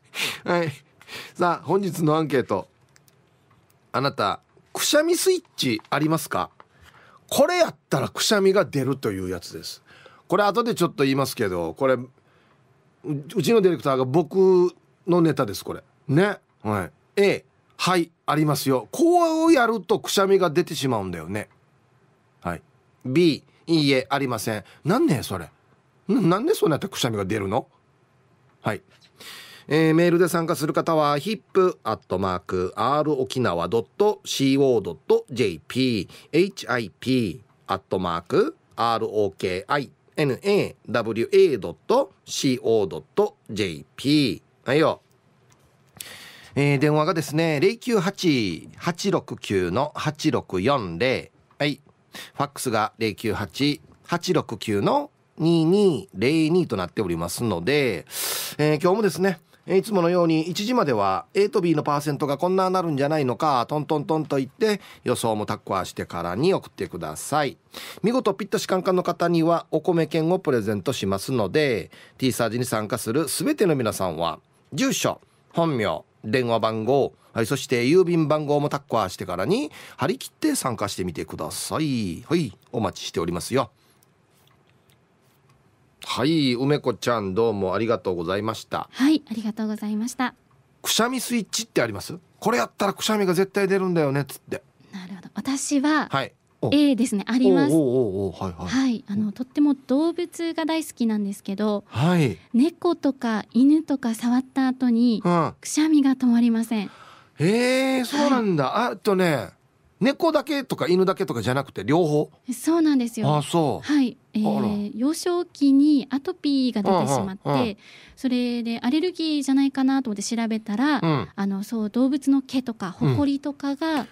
はいさあ本日のアンケートあなたくしゃみスイッチありますかこれやったらくしゃみが出るというやつですこれ後でちょっと言いますけどこれうちのディレクターが僕のネタですこれねはい A はいありますよこうやるとくしゃみが出てしまうんだよねはい B いいえありませんなんねそれなんでそうなやってくしゃみが出るのはいえー、メールで参加する方は hip.rokinawa.co.jp hip.rokinawa.co.jp はいよ。えー、電話がですね、098-869-8640。はい。ファックスが098-869-8640。2202となっておりますので、えー、今日もですね、いつものように1時までは A と B のパーセントがこんななるんじゃないのかトントントンと言って予想もタッコアしてからに送ってください見事ピットシカンカンの方にはお米券をプレゼントしますので T サージに参加する全ての皆さんは住所本名電話番号、はい、そして郵便番号もタッコアしてからに張り切って参加してみてくださいはいお待ちしておりますよはい梅子ちゃんどうもありがとうございましたはいありがとうございましたくしゃみスイッチってありますこれやったらくしゃみが絶対出るんだよねつってなるほど私は、はい、A ですねありますはい、あのとっても動物が大好きなんですけど、はい、猫とか犬とか触った後に、うん、くしゃみが止まりませんへえそうなんだ、はい、あとね猫だけとか犬だけとかじゃなくて両方そうなんですよあそうはいえー、幼少期にアトピーが出てしまってそれでアレルギーじゃないかなと思って調べたら、うん、あのそう動物の毛とかほこりとかが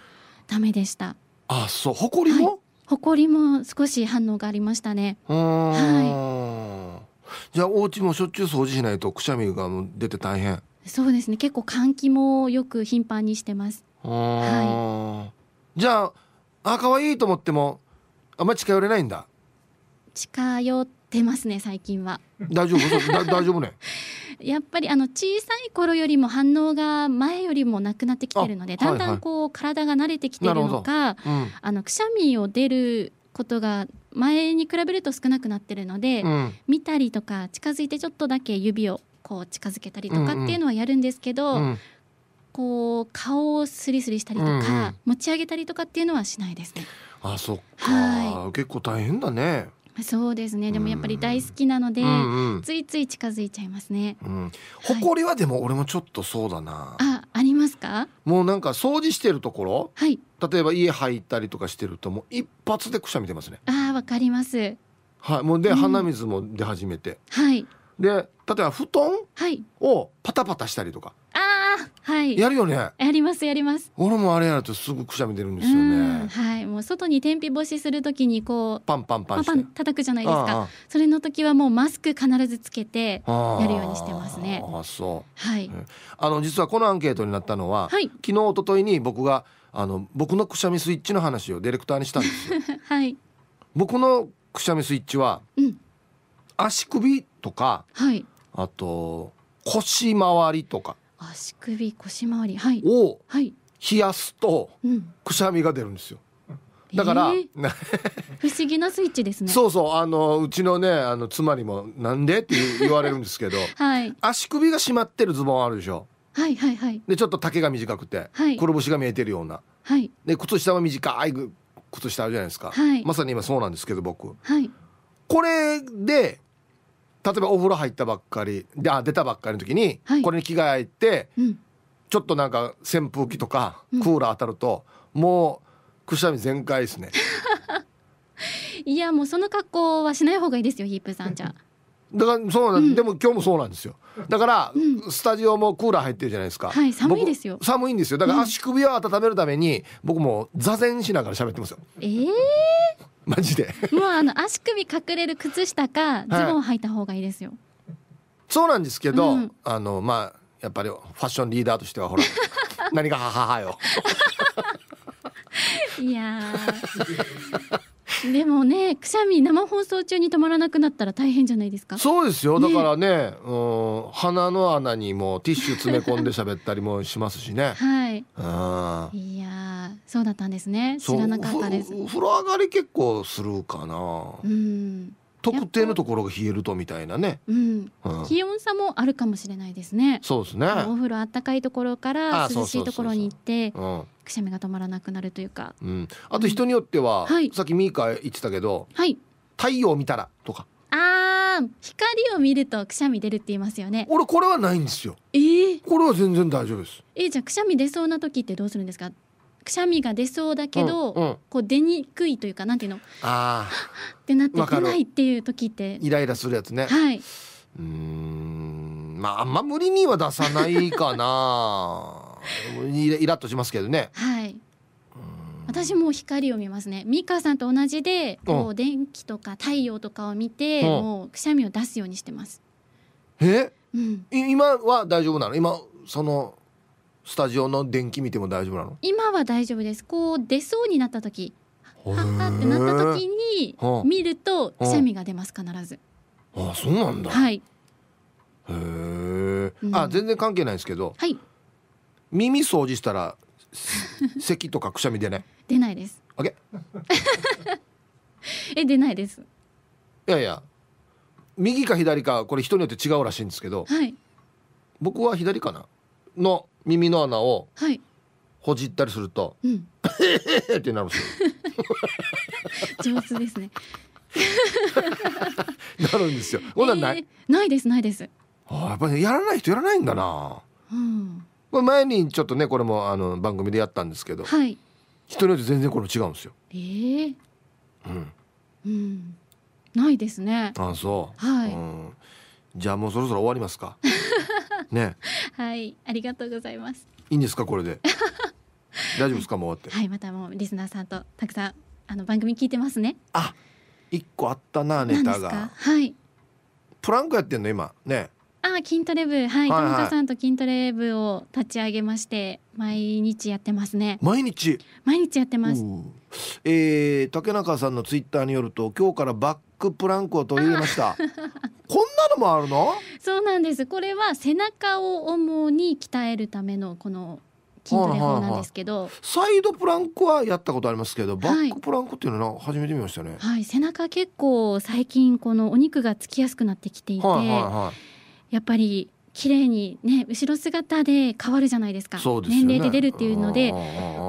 ダメでした。うん、あそうほこりも、はい、ほこりも少し反応がありましたね。はい。じゃあお家もしょっちゅう掃除しないとくしゃみが出て大変。そうですね。結構換気もよく頻繁にしてます。はい。じゃああ可愛いと思ってもあんまり近寄れないんだ。近寄ってますね最近は大丈夫 大丈夫ねやっぱりあの小さい頃よりも反応が前よりもなくなってきてるのでだんだんこう、体が慣れてきてるのか、あのくしゃみを出ることが前に比べると少なくなってるので、見たりとか近づいてちょっとだけ指をこう近づけたりとかっていうのはやるんですけど、こう顔をスリスリしたりとか、持ち上げたりとかっていうのはしないですね。あそっか、はい、結構大変だね。そうですねでもやっぱり大好きなので、うんうん、ついつい近づいちゃいますね、うん、埃はでも俺もちょっとそうだな、あありますかもうなんか掃除してるところ、はい、例えば家入ったりとかしてるともう一発でくしゃみ出ますねあわかりますはいもうで、うん、鼻水も出始めてはいで例えば布団をパタパタしたりとか、あはいやるよねやりますやります俺もあれやるとすぐくしゃみ出るんですよねはいもう外に天日干しするときにこうパンパンパンパン叩くじゃないですかそれの時はもうマスク必ずつけてやるようにしてますねあそうはいあの実はこのアンケートになったのは、はい、昨日一昨日に僕があの僕のくしゃみスイッチの話をディレクターにしたんですよはい僕のくしゃみスイッチは、うん、足首とか、はい、あと腰回りとか足首腰回り、はい、を冷やすとくしゃみが出るんですよ。だから、えー、不思議なスイッチですね。そうそう、あのうちのね、あの妻にもなんでって言われるんですけど、はい、足首が締まってるズボンあるでしょ。はいはいはい。でちょっと丈が短くて、はい、くるが見えてるような。はい。で靴下は短い靴下あるじゃないですか。はい。まさに今そうなんですけど僕。はい。これで例えばお風呂入ったばっかりであ出たばっかりの時に、これに着替えて、うん、ちょっとなんか扇風機とかクーラー当たると、うん、もうくしゃみ全開ですね いやもうその格好はしない方がいいですよヒープさんじゃ。だからそうなん、うん、でも今日もそうなんですよだから、スタジオもクーラー入ってるじゃないですか、はい、寒いですよ寒いんですよだから足首を温めるために、僕も座禅しながら喋ってますよええー、マジでもうあの足首隠れる靴下かズボン履いた方がいいですよ、はい、そうなんですけど、うん、あのまあやっぱりファッションリーダーとしてはほら 何がはははよいやでもねくしゃみ生放送中に止まらなくなったら大変じゃないですかそうですよだからね、ね、うん鼻の穴にもティッシュ詰め込んで喋ったりもしますしね はいあいやそうだったんですね知らなかったです風呂上がり結構するかなうん特定のところが冷えるとみたいなね、うん、うん、気温差もあるかもしれないですねそうですねお風呂あったかいところから涼しいところに行ってくしゃみが止まらなくなるというか、うん、あと人によっては、はい、さっきミーカ言ってたけど、はい、太陽を見たらとかあ光を見るとくしゃみ出るって言いますよね俺これはないんですよえー、これは全然大丈夫ですえー、じゃあくしゃみ出そうな時ってどうするんですかくしゃみが出そうだけど、うんうん、こう出にくいというかなんていうのああってなって出ないっていう時ってイライラするやつねはいうんまああんま無理には出さないかなイラッとしますけどね。はい。私も光を見ますね美香さんと同じでこう電気とか太陽とかを見て、もうくしゃみを出すようにしてますえ、うん、今は大丈夫なの今そのスタジオの電気見ても大丈夫なの今は大丈夫ですこう出そうになった時ははってなった時に見るとくしゃみが出ます必ずあそうなんだはいへえ、あ全然関係ないですけどはい耳掃除したら咳とかくしゃみ出ない出ないですあげ え出ないですいやいや右か左かこれ人によって違うらしいんですけど、はい、僕は左かなの耳の穴をほじったりすると、はい、ってなるんですよ 上手ですねなるんですよ。こんなんない、ないですないです。あやっぱりやらない人やらないんだな。うん。これ前にちょっとねこれもあの番組でやったんですけど、はい、人によって全然これ違うんですよ。えー、うんうん、ないですね。あそう。はい、うん。じゃあもうそろそろ終わりますか。ね。はい、ありがとうございます。いいんですかこれで。大丈夫ですか、もう終わって。はい、またもうリスナーさんとたくさんあの番組聞いてますね。あ、一個あったなネタが。はい。プランクやってんの今ね。あ筋トレ部はい田中さんと筋トレ部を立ち上げまして毎日やってますね毎日毎日やってますえー、竹中さんのツイッターによると今日からバックプランクを取り入れました こんなのもあるのそうなんですこれは背中を主に鍛えるためのこの筋トレ法なんですけど、はいはいはい、サイドプランクはやったことありますけど、バックプランクっていうのは初めて見ましたねはい背中結構最近このお肉がつきやすくなってきていて、はいはいはいやっぱり綺麗にね後ろ姿で変わるじゃないですか、ね、年齢で出るっていうので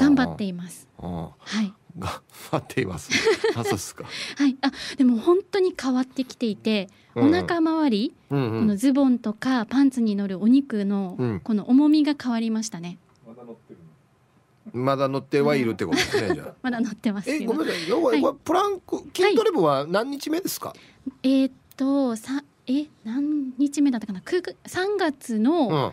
頑張っています。はい、頑張っています。あ、そうですか。はい、あ、でも本当に変わってきていて、お腹周り、うんうん、このズボンとかパンツに乗るお肉の、この重みが変わりましたね。うん、まだ乗ってはいるってことですね。じゃ まだ乗ってますえ、ごめんなさい。要は、はい、プランク筋トレ部は何日目ですか。はい、えー、っと、さ、え何日目だったかな3月の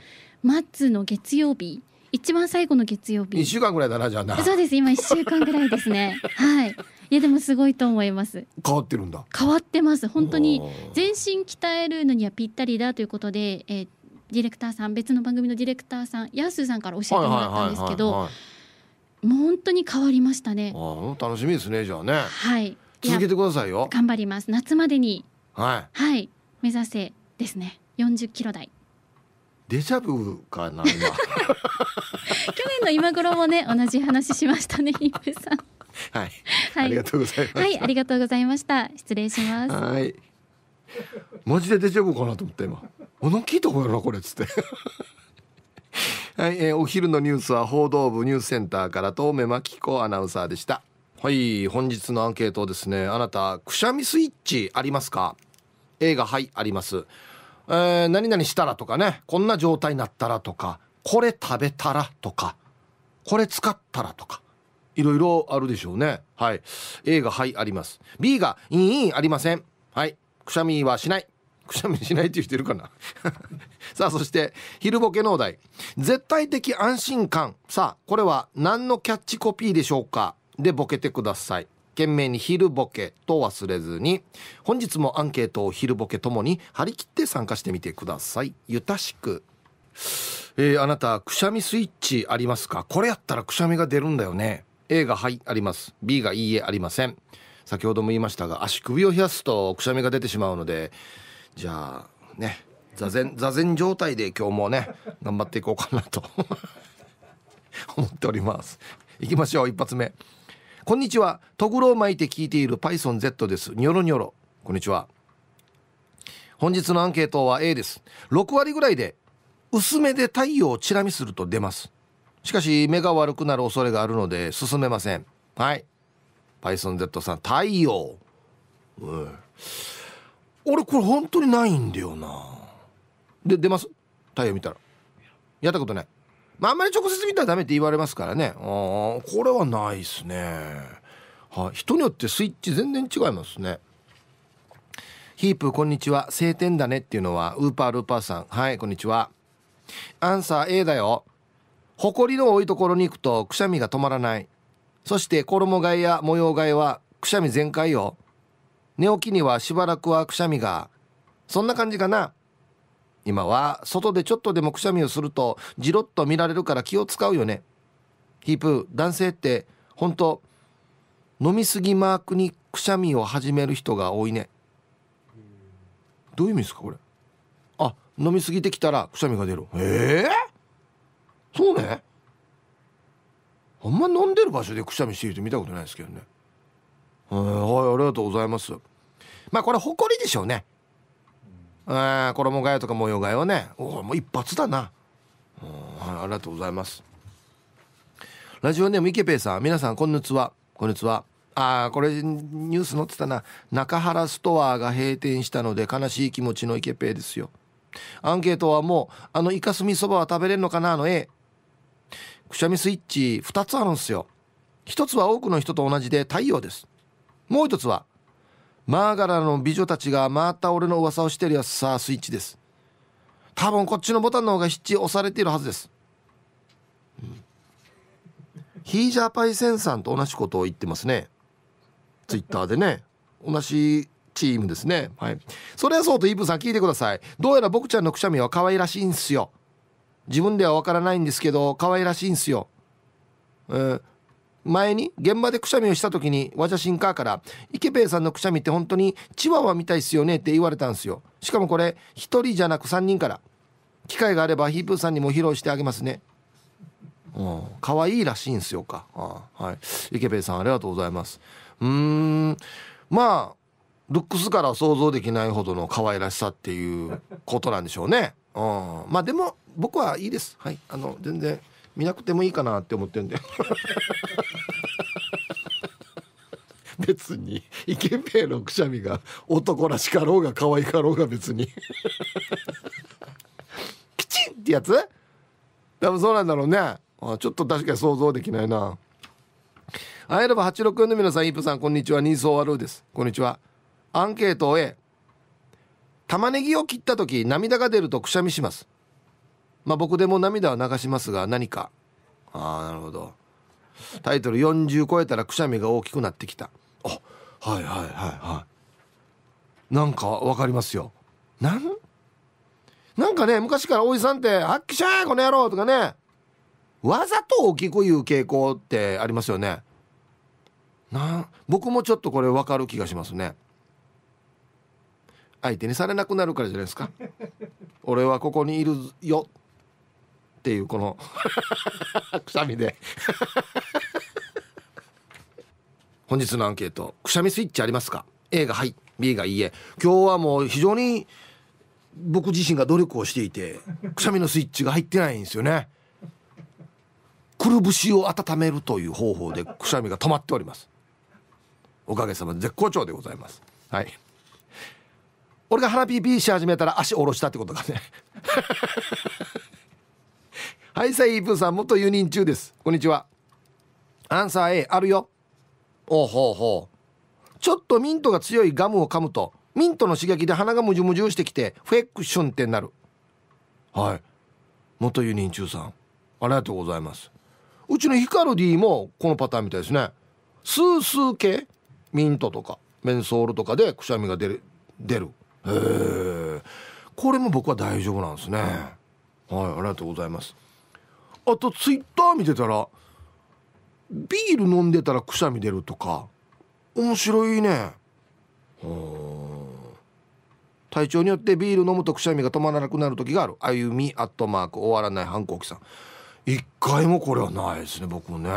末の月曜日、うん一番最後の月曜日。一週間ぐらいだなじゃあそうです。今一週間ぐらいですね。はい。いやでもすごいと思います。変わってるんだ。変わってます。本当に全身鍛えるのにはぴったりだということで、えー、ディレクターさん別の番組のディレクターさんやすーさんから教えてもらったんですけど、もう本当に変わりましたね。ああ楽しみですねじゃあね。はい。続けてくださいよ。頑張ります。夏までに。はい。はい。目指せですね40キロ台デジャブかな 去年の今頃もね同じ話しましたねインさんはい、はい、ありがとうございましたはいありがとうございました失礼しますはいマジでデジャブかなと思って今あのきいとことなこれっつってはい、えー、お昼のニュースは報道部ニュースセンターからと目巻きこアナウンサーでしたはい本日のアンケートですねあなたくしゃみスイッチありますか映画はいあります、えー、何々したらとかねこんな状態になったらとかこれ食べたらとかこれ使ったらとかいろいろあるでしょうねはい A がはいあります B がいんいんありませんはいくしゃみはしないくしゃみしないって言ってるかな さあそして昼ボケ農大絶対的安心感さあこれは何のキャッチコピーでしょうかでボケてください懸命に昼ボケと忘れずに本日もアンケートを昼ボケともに張り切って参加してみてくださいゆたしくえー、あなたくしゃみスイッチありますかこれやったらくしゃみが出るんだよね A がはいあります B がいいえありません先ほども言いましたが足首を冷やすとくしゃみが出てしまうのでじゃあね座禅座禅状態で今日もね頑張っていこうかなと 思っております行きましょう一発目こんにちはとぐろを巻いて聞いている PythonZ ですニョロニョロこんにちは本日のアンケートは A です6割ぐらいで薄めで太陽をチラ見すると出ますしかし目が悪くなる恐れがあるので進めませんはい PythonZ さん太陽うん俺これ本当にないんだよなで出ます太陽見たらやったことないまあ、あんまり直接見たらダメって言われますからねあこれはないですねは人によってスイッチ全然違いますねヒープこんにちは晴天だねっていうのはウーパールーパーさんはいこんにちはアンサー A だよ埃の多いところに行くとくしゃみが止まらないそして衣替えや模様替えはくしゃみ全開よ寝起きにはしばらくはくしゃみがそんな感じかな今は外でちょっとでもくしゃみをするとじろっと見られるから気を使うよねヒープ男性って本当飲みすぎマークにくしゃみを始める人が多いねどういう意味ですかこれあ飲みすぎてきたらくしゃみが出るえー、そうねあんま飲んでる場所でくしゃみしてる人見たことないですけどねはいありがとうございますまあこれ誇りでしょうねあ衣替えとか模様替えはねおもう一発だな、はい、ありがとうございますラジオネームイケペイさん皆さんこんにちはこんにちはああこれニュース載ってたな中原ストアが閉店したので悲しい気持ちのイケペイですよアンケートはもうあのイカスミそばは食べれるのかなあの A くしゃみスイッチ2つあるんですよ1つは多くの人と同じで太陽ですもう1つはマーガラの美女たちがまた俺の噂をしてるやつさあスイッチです多分こっちのボタンの方がヒッチ押されているはずです、うん、ヒージャーパイセンさんと同じことを言ってますねツイッターでね同じチームですねはいそれはそうとイーブンさん聞いてくださいどうやら僕ちゃんのくしゃみは可愛らしいんすよ自分ではわからないんですけど可愛らしいんすよ、えー、前に現場でくしゃみをした時にわちゃシンカーから「池辺さんのくしゃみって本当にチワワみたいっすよね」って言われたんですよしかもこれ1人じゃなく3人から機会があればヒープーさんにも披露してあげますねうん可愛いらしいんすよかはい池辺さんありがとうございますうんまあルックスから想像できないほどの可愛らしさっていうことなんでしょうねうんまあでも僕はいいですはいあの全然見なくてもいいかなって思ってんだよ 別に池平のくしゃみが男らしかろうが可愛かろうが別に きちんってやつ多分そうなんだろうねあちょっと確かに想像できないなあえれば86の皆さんイープさんこんにちは人相悪オですこんにちはアンケートを A 玉ねぎを切った時涙が出るとくしゃみしますまあ、僕でも涙は流しますが何かああなるほどタイトル40超えたらくしゃみが大きくなってきたあはいはいはいはいなんかわかりますよなんなんかね昔からおじさんって「あっきしゃーこの野郎」とかねわざと大きく言う傾向ってありますよねな僕もちょっとこれわかる気がしますね相手にされなくなるからじゃないですか俺はここにいるよっていうこの くしゃみで本日のアンケートくしゃみスイッチありますか A がはい B がいいえ今日はもう非常に僕自身が努力をしていてくしゃみのスイッチが入ってないんですよねくるぶしを温めるという方法でくしゃみが止まっておりますおかげさまで絶好調でございますはい俺が鼻ピーピーし始めたら足下ろしたってことかねはいさいイープーさん元4人中ですこんにちはアンサー A あるよおほうほうちょっとミントが強いガムを噛むとミントの刺激で鼻がムジュムジュしてきてフェクションってなるはい元輸人中さんありがとうございますうちのヒカルディもこのパターンみたいですねスースー系ミントとかメンソールとかでくしゃみが出る出るへえこれも僕は大丈夫なんですねはいありがとうございますあとツイッター見てたらビール飲んでたらくしゃみ出るとか面白いね体調によってビール飲むとくしゃみが止まらなくなる時がある歩みアットマーク終わらない反抗期さん一回もこれはないですね僕もね、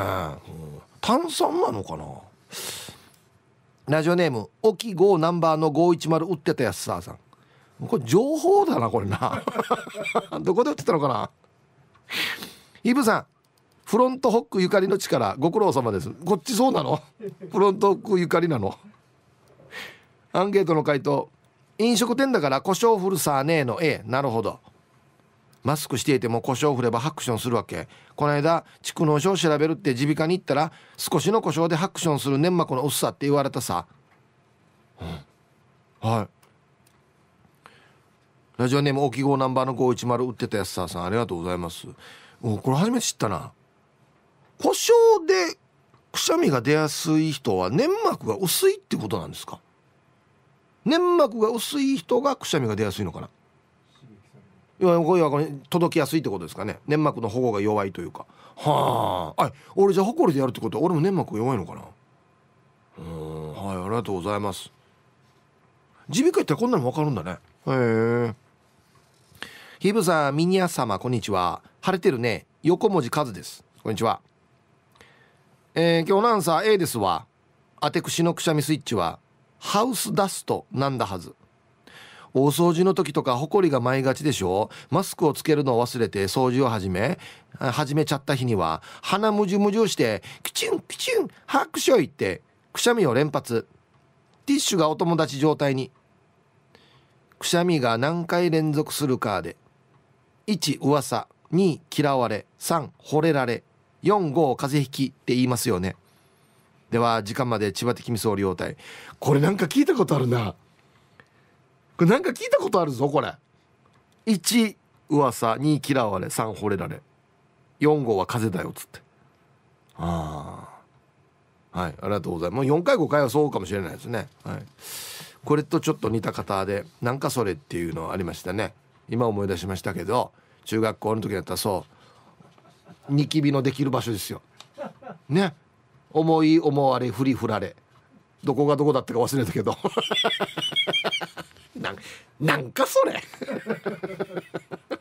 炭酸なのかなラジオネームオキ5ナンバーの510売ってたやつささんこれ情報だなこれな どこで売ってたのかなイブさんフロントホックゆかりの力ご苦労様ですこっちそうなのフロントホックゆかりなのアンケートの回答飲食店だから胡椒振るさねえの A なるほどマスクしていても胡椒振ればハクションするわけこの間蓄膿症を調べるって耳鼻科に行ったら少しの胡椒でハクションする粘膜の薄さって言われたさ、うん、はいラジオネーム大い号ナンバーの510売ってたやつさんありがとうございますおこれ初めて知ったな故障でくしゃみが出やすい人は粘膜が薄いってことなんですか粘膜が薄い人がくしゃみが出やすいのかないやこれはこれ届きやすいってことですかね粘膜の保護が弱いというかはあ俺じゃあホコリでやるってことは俺も粘膜弱いのかなうんはいありがとうございます耳鼻科行ってこんなのわかるんだねへえひぶさんミニア様こんにちは晴れてるね横文字数ですこんにちはえー、今日のアンサー A ですわあてくしのくしゃみスイッチはハウスダストなんだはず大掃除の時とかホコリが舞いがちでしょマスクをつけるのを忘れて掃除を始め始めちゃった日には鼻むじゅむじゅしてキチュンキチュン拍手いってくしゃみを連発ティッシュがお友達状態にくしゃみが何回連続するかで1噂2嫌われ3惚れられ45風邪ひきって言いますよねでは時間まで千葉的味噌両隊これなんか聞いたことあるなこれなんか聞いたことあるぞこれ1噂2嫌われ3惚れられ4号は風邪だよっつってああはいありがとうございますも4回5回はそうかもしれないですねはいこれとちょっと似た方でなんかそれっていうのありましたね今思い出しましたけど中学校の時だったらそうニキビのできる場所ですよね思い思われ振り振られどこがどこだったか忘れたけど なんかそれ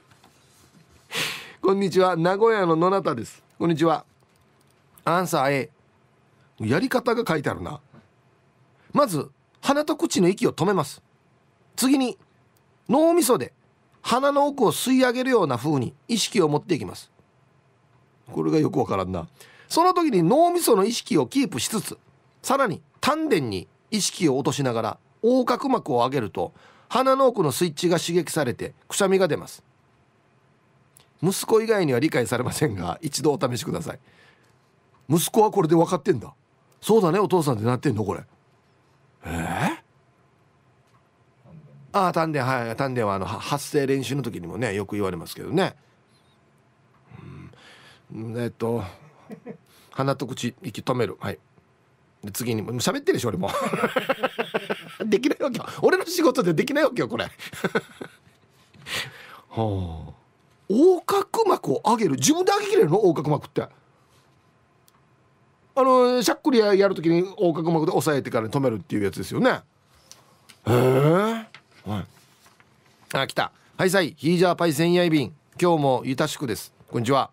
こんにちは名古屋の野中ですこんにちはアンサー A やり方が書いてあるなまず鼻と口の息を止めます次に脳みそで鼻の奥を吸い上げるような風に意識を持っていきますこれがよくわからんなその時に脳みその意識をキープしつつさらに丹田に意識を落としながら横隔膜を上げると鼻の奥のスイッチが刺激されてくしゃみが出ます息子以外には理解されませんが一度お試しください息子はこれで分かってんだそうだねお父さんってなってんのこれえー、ああ丹田はい丹田はあの発声練習の時にもねよく言われますけどね、うん、えっと鼻と口息止めるはいで次にも喋ってるでしょ俺も できないわけよ俺の仕事でできないわけよこれ はあ横隔膜を上げる自分で上げきれるの横隔膜ってあのしゃっくりやる時に横隔膜で押さえてから止めるっていうやつですよねへえはいあ来たはいさいヒージャーパイ千夜便今日もゆたしくですこんにちは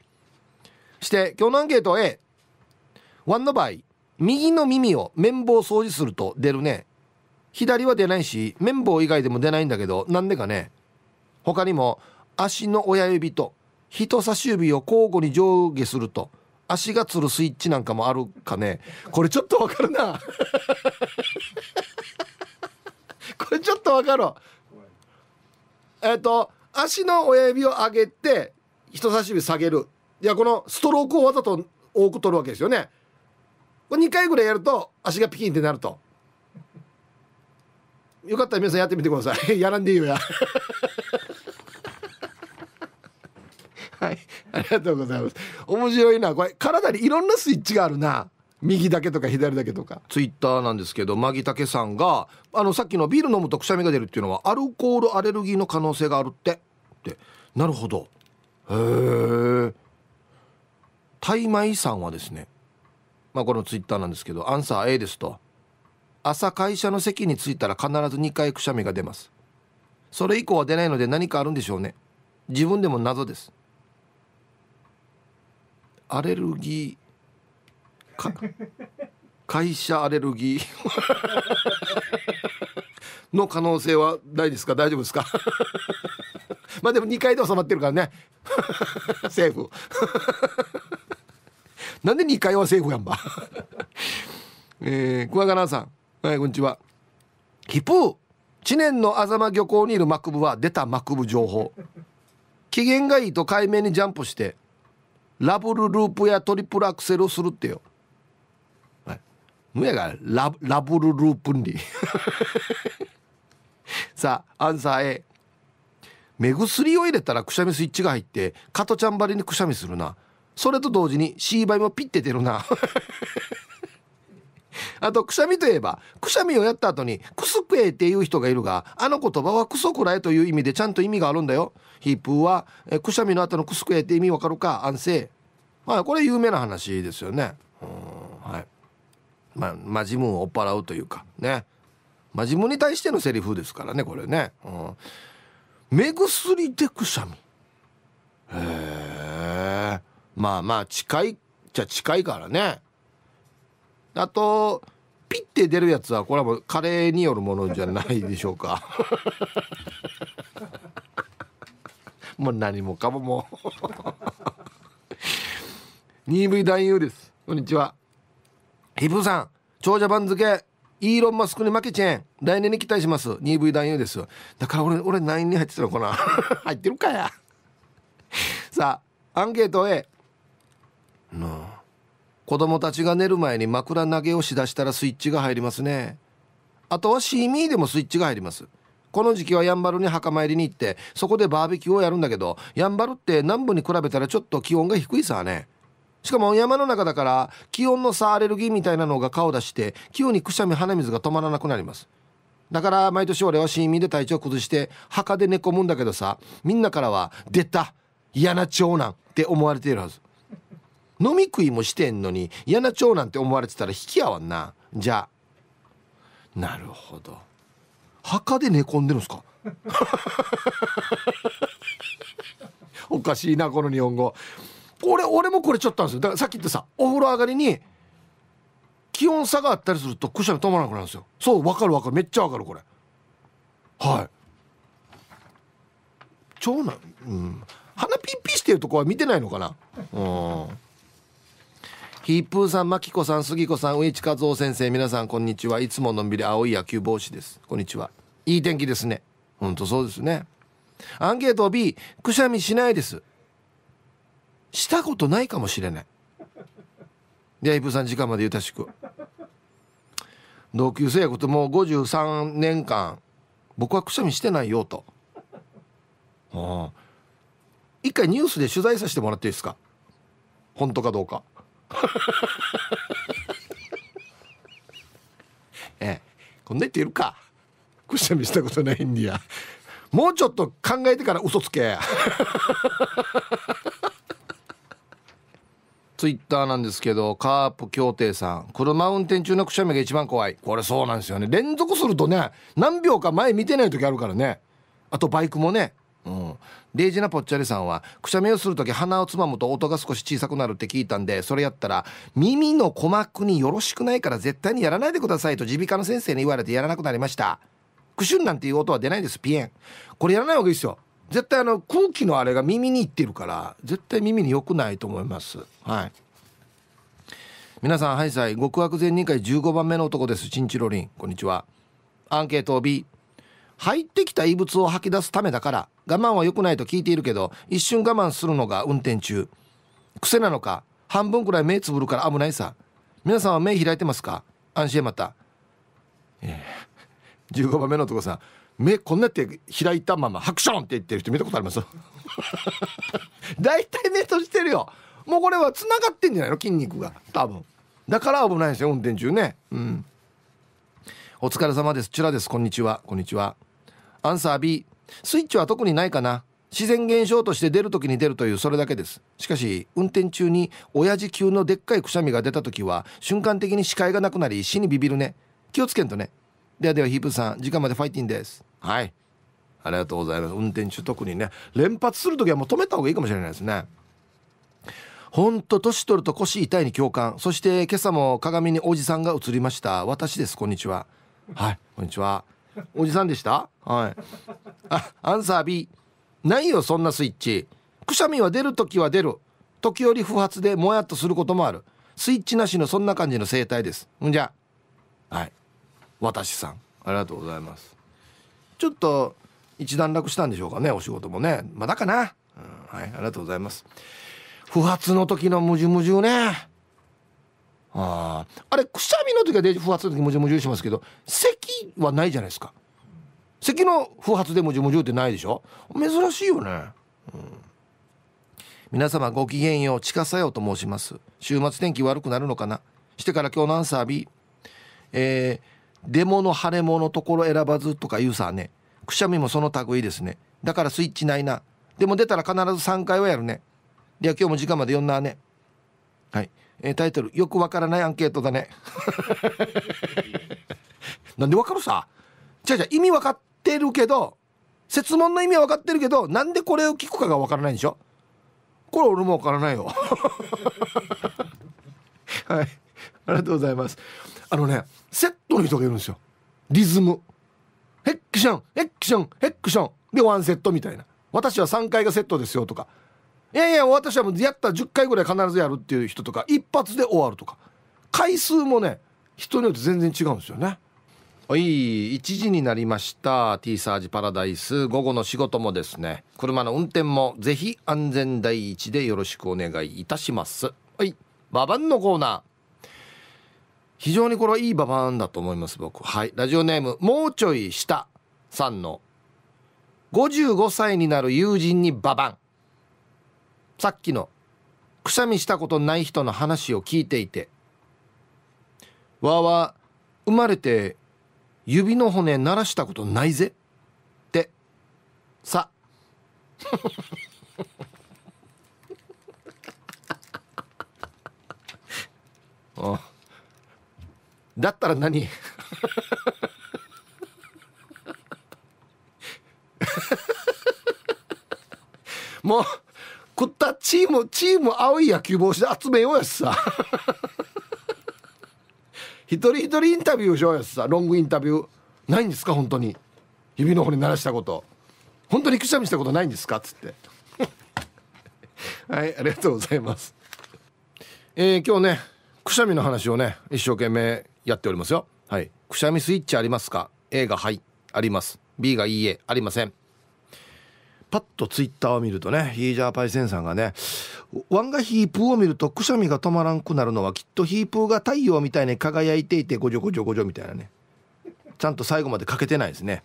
して今日のアンケート A ワンの場合右の耳を綿棒掃除すると出るね左は出ないし綿棒以外でも出ないんだけどなんでかね他にも足の親指と人差し指を交互に上下すると足がつるスイッチなんかもあるかねこれちょっとわかるな これちょっと分かろうえっ、ー、と足の親指を上げて人差し指下げるいやこのストロークをわざと多く取るわけですよねこれ2回ぐらいやると足がピキンってなるとよかったら皆さんやってみてください やらんでいいよや はいありがとうございます面白いなこれ体にいろんなスイッチがあるな右だけとか左だけとかツイッターなんですけどマギタケさんがあのさっきのビール飲むとくしゃみが出るっていうのはアルコールアレルギーの可能性があるってってなるほどへえ大イさんはですねまあこのツイッターなんですけどアンサー A ですと朝会社の席に着いたら必ず2回くしゃみが出ますそれ以降は出ないので何かあるんでしょうね自分でも謎ですアレルギー会社アレルギー の可能性はないですか大丈夫ですか まあでも2回で収まってるからねセーフなんで2回はセーフやんば えー、桑原さん、はい、こんにちはヒプー知念のあざま漁港にいるマクブは出たマクブ情報機嫌がいいと海面にジャンプしてラブルループやトリプルアクセルをするってよむやがララブルループンリさあアンサー A 目薬を入れたらくしゃみスイッチが入って加トちゃんばりにくしゃみするなそれと同時に C 倍もピッて出るなあとくしゃみといえばくしゃみをやった後にクスクエっていう人がいるがあの言葉はクソくらえという意味でちゃんと意味があるんだよヒップはえくしゃみの後のクスクエって意味わかるか安静まあこれ有名な話ですよねうんはいまあ、まあ、自分を追っ払うというかね、まあ、自分に対してのセリフですからねこれね、うん、目薬でくしゃみへえまあまあ近いじゃ近いからねあとピッて出るやつはこれはもうカレーによるものじゃないでしょうか もう何もかももう 2V 男優ですこんにちはヒプさん長者番付イーロン・マスクに負けチェーン来年に期待します 2V 男優ですだから俺俺9に入ってたのかな 入ってるかやさあアンケート A の子供たちが寝る前に枕投げをしだしたらスイッチが入りますねあとはシーミーでもスイッチが入りますこの時期はやんばるに墓参りに行ってそこでバーベキューをやるんだけどやんばるって南部に比べたらちょっと気温が低いさねしかも山の中だから気温の差アレルギーみたいなのが顔出して急にくしゃみ鼻水が止まらなくなりますだから毎年俺は新民で体調崩して墓で寝込むんだけどさみんなからは「出た嫌な長男」って思われているはず飲み食いもしてんのに嫌な長男って思われてたら引き合わんなじゃあなるほど墓で寝込んでるんですか おかしいなこの日本語俺俺もこれちょっとあるんですよだからさっき言ってさお風呂上がりに気温差があったりするとくしゃみ止まらなくなるんですよそうわかるわかるめっちゃわかるこれはい長男うん鼻ピッピしてるとこは見てないのかなうんヒープーさん、マキコさん、杉子さん、上地和夫先生、皆さん、こんにちは。いつものんびり青い野球帽子です。こんにちは。いい天気ですね。ほんとそうですね。アンケート B、くしゃみしないです。したことないかもしれないでイブさん時間までゆたしく同級生やこともう53年間僕はくしゃみしてないよと、はあ、一回ニュースで取材させてもらっていいですか本当かどうか ええこんな言っているかくしゃみしたことないんやもうちょっと考えてから嘘つけツイッターなんですけどカープ協定さん車運転中のくしゃみが一番怖いこれそうなんですよね連続するとね何秒か前見てない時あるからねあとバイクもねうん、レイジナぽっちゃりさんはくしゃみをする時鼻をつまむと音が少し小さくなるって聞いたんでそれやったら耳の鼓膜によろしくないから絶対にやらないでくださいと耳鼻科の先生に言われてやらなくなりましたクシュんなんていう音は出ないですピエンこれやらない方がいいですよ絶対あの空気のあれが耳にいってるから絶対耳に良くないと思いますはい皆さんはいさい極悪善人会15番目の男ですチンチロリンこんにちはアンケート B 入ってきた異物を吐き出すためだから我慢は良くないと聞いているけど一瞬我慢するのが運転中癖なのか半分くらい目つぶるから危ないさ皆さんは目開いてますか安心また、えー、15番目の男さん目こんなって開いたままハクションって言ってる人見たことあります 大体目閉じてるよもうこれはつながってんじゃないの筋肉が多分だから危ないですよ運転中ねうんお疲れ様ですチュラですこんにちはこんにちはアンサー B スイッチは特にないかな自然現象として出る時に出るというそれだけですしかし運転中に親父級のでっかいくしゃみが出た時は瞬間的に視界がなくなり死にビビるね気をつけんとねではではヒープさん時間までファイティンですはいありがとうございます運転中特にね連発する時はもう止めた方がいいかもしれないですねほんと年取ると腰痛いに共感そして今朝も鏡におじさんが映りました私ですこんにちははいこんにちはおじさんでしたはいあアンサー B ないよそんなスイッチくしゃみは出る時は出る時折不発でもやっとすることもあるスイッチなしのそんな感じの生態ですんじゃはい私さんありがとうございますちょっと一段落したんでしょうかねお仕事もねまだかな、うん、はいありがとうございます不発の時のムジュムジュねああれくしゃみの時はで不発の時ムジュムジュしますけど咳はないじゃないですか咳の不発でムジュムジュってないでしょ珍しいよね、うん、皆様ごきげんよう近さよと申します週末天気悪くなるのかなしてから今日のアンサー B えー出物腫れ物ところ選ばずとかいうさねくしゃみもその類ですねだからスイッチないなでも出たら必ず3回はやるねでは今日も時間まで読んだねはい、えー、タイトルよくわからないアンケートだね なんでわかるさじゃじゃ意味わかってるけど説問の意味は分かってるけどなんでこれを聞くかがわからないんでしょこれ俺もわからないよ はいありがとうございますあのねセットの人がいるんですよリズムヘックションヘックションヘックションでワンセットみたいな私は3回がセットですよとかいやいや私はもうやった10回ぐらい必ずやるっていう人とか一発で終わるとか回数もね人によって全然違うんですよねおい1時になりましたティーサージパラダイス午後の仕事もですね車の運転もぜひ安全第一でよろしくお願いいたしますはいババンのコーナー非常にこれはいいババンだと思います僕はいラジオネームもうちょい下さんの55歳になる友人にババンさっきのくしゃみしたことない人の話を聞いていてわーわー生まれて指の骨鳴らしたことないぜってさあ だったら何 もう食ったチームチーム青い野球帽子で集めようやつさ 一人一人インタビューしようやつさロングインタビューないんですか本当に指の方に鳴らしたこと本当にくしゃみしたことないんですかっつって はいありがとうございますえー、今日ねくしゃみの話をね一生懸命やっておりますよはいくしゃみスイッチありますか A がはいあります B がいいえありませんパッとツイッターを見るとねヒージャーパイセンさんがね「ワンがヒープーを見るとくしゃみが止まらんくなるのはきっとヒープーが太陽みたいに輝いていてごじょごじょごじょ」みたいなねちゃんと最後までかけてないですね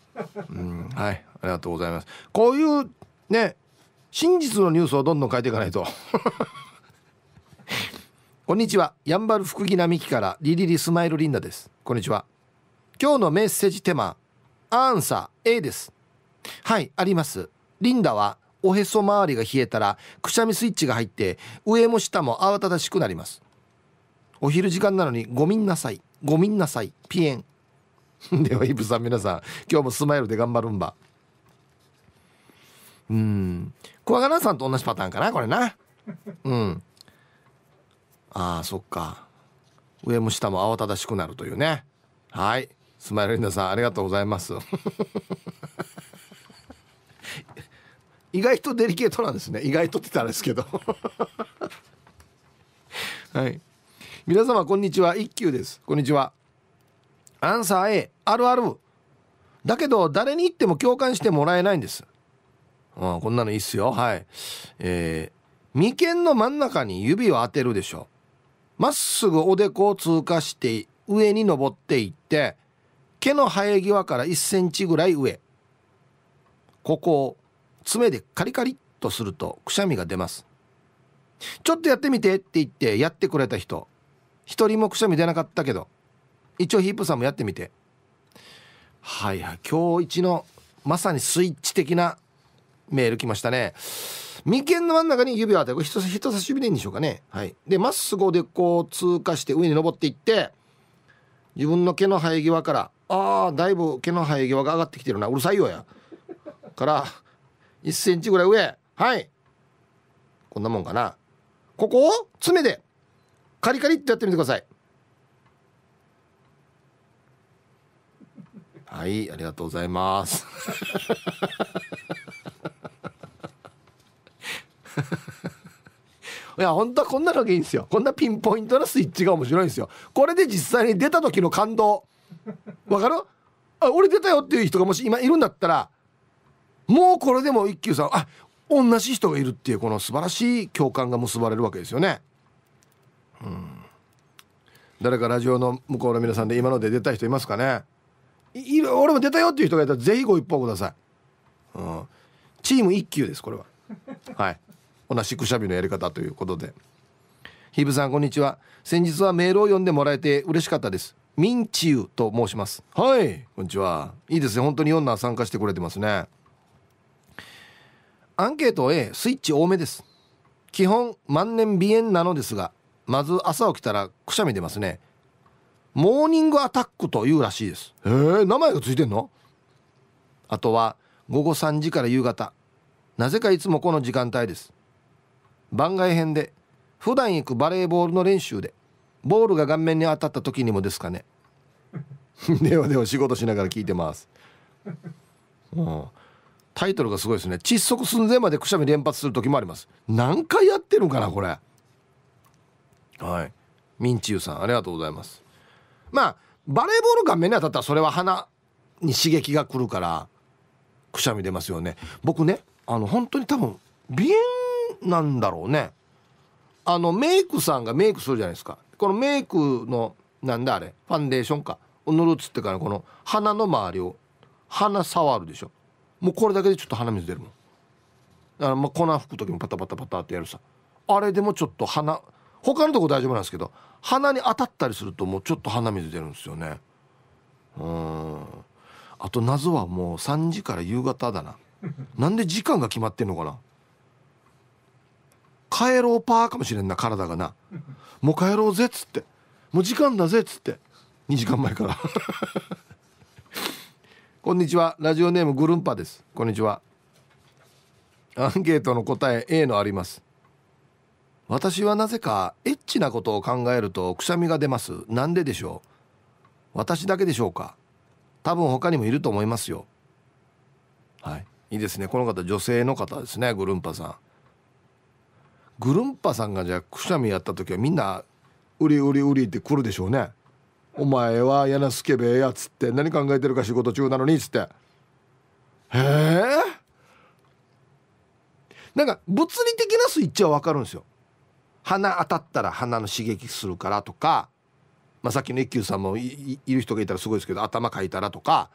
うんはいありがとうございますこういうね真実のニュースをどんどん変えていかないとこんにちはやんばる福木並木からリリリスマイルリンダですこんにちは今日のメッセージテーマアンサー A ですはいありますリンダはおへそ周りが冷えたらくしゃみスイッチが入って上も下も慌ただしくなりますお昼時間なのにごみんなさいごみんなさいピエン ではイブさん皆さん今日もスマイルで頑張るんばうん怖がガさんと同じパターンかなこれなうんああそっか上も下も慌ただしくなるというねはいスマイルリンダさんありがとうございます 意外とデリケートなんですね意外とって言ったらですけど はい皆様こんにちは一休ですこんにちはアンサー A あるあるだけど誰に言っても共感してもらえないんですうんこんなのいいっすよはいえー、眉間の真ん中に指を当てるでしょまっすぐおでこを通過して上に登っていって毛の生え際から1センチぐらい上ここを爪でカリカリっとするとくしゃみが出ますちょっとやってみてって言ってやってくれた人一人もくしゃみ出なかったけど一応ヒープさんもやってみてはいはい今日一のまさにスイッチ的なメール来ましたね眉間の真ん中に指を当てる人差し指でいいんでしょうかねはいでまっすぐでこう通過して上に登っていって自分の毛の生え際からあーだいぶ毛の生え際が上がってきてるなうるさいよやから1センチぐらい上はいこんなもんかなここを爪でカリカリってやってみてくださいはいありがとうございます いや本当はこんなのがいいんですよこんなピンポイントなスイッチが面白いんですよこれで実際に出た時の感動わかるあ俺出たよっていう人がもし今いるんだったらもうこれでも一休さんあ同じ人がいるっていうこの素晴らしい共感が結ばれるわけですよねうん誰かラジオの向こうの皆さんで今ので出た人いますかねいい俺も出たよっていう人がいたら是非ご一報ください、うん、チーム一休ですこれははい同じくしゃみのやり方ということでひぶさんこんにちは先日はメールを読んでもらえて嬉しかったですミンチユと申しますはいこんにちはいいですね本当に4男参加してくれてますねアンケート A スイッチ多めです基本万年鼻炎なのですがまず朝起きたらくしゃみ出ますねモーニングアタックというらしいですへえ名前がついてんのあとは午後3時から夕方なぜかいつもこの時間帯です番外編で普段行くバレーボールの練習でボールが顔面に当たった時にもですかね ではでは仕事しながら聞いてます、うん、タイトルがすごいですね窒息寸前までくしゃみ連発する時もあります何回やってるかなこれはいミンチユさんありがとうございますまあバレーボール顔面に当たったらそれは鼻に刺激が来るからくしゃみ出ますよね僕ねあの本当に多分鼻炎なんだろうねあのメイクさんがメイクするじゃないですかこのメイクのなんだあれファンデーションかを塗るっつってからこの鼻の周りを鼻触るでしょもうこれだけでちょっと鼻水出るもんだからまあ粉吹く時もパタパタパタってやるさあれでもちょっと鼻他のとこ大丈夫なんですけど鼻に当たったりするともうちょっと鼻水出るんですよねうんあと謎はもう3時から夕方だななんで時間が決まってんのかな帰ろうパーかもしれんな体がなもう帰ろうぜっつってもう時間だぜっつって2時間前から こんにちはラジオネームグルンパですこんにちはアンケートの答え A のあります私はなぜかエッチなことを考えるとくしゃみが出ますなんででしょう私だけでしょうか多分他にもいると思いますよはいいいですねこの方女性の方ですねグルンパさんぐるんぱさんがじゃあくしゃみやった時はみんな「うりうりうり」って来るでしょうね。お前はやなすけべやつって何考えてるか仕事中なのにっつってへえなんか物理的なスイッチは分かるんですよ鼻当たったら鼻の刺激するからとか、まあ、さっきの一休さんもいる人がいたらすごいですけど頭かいたらとか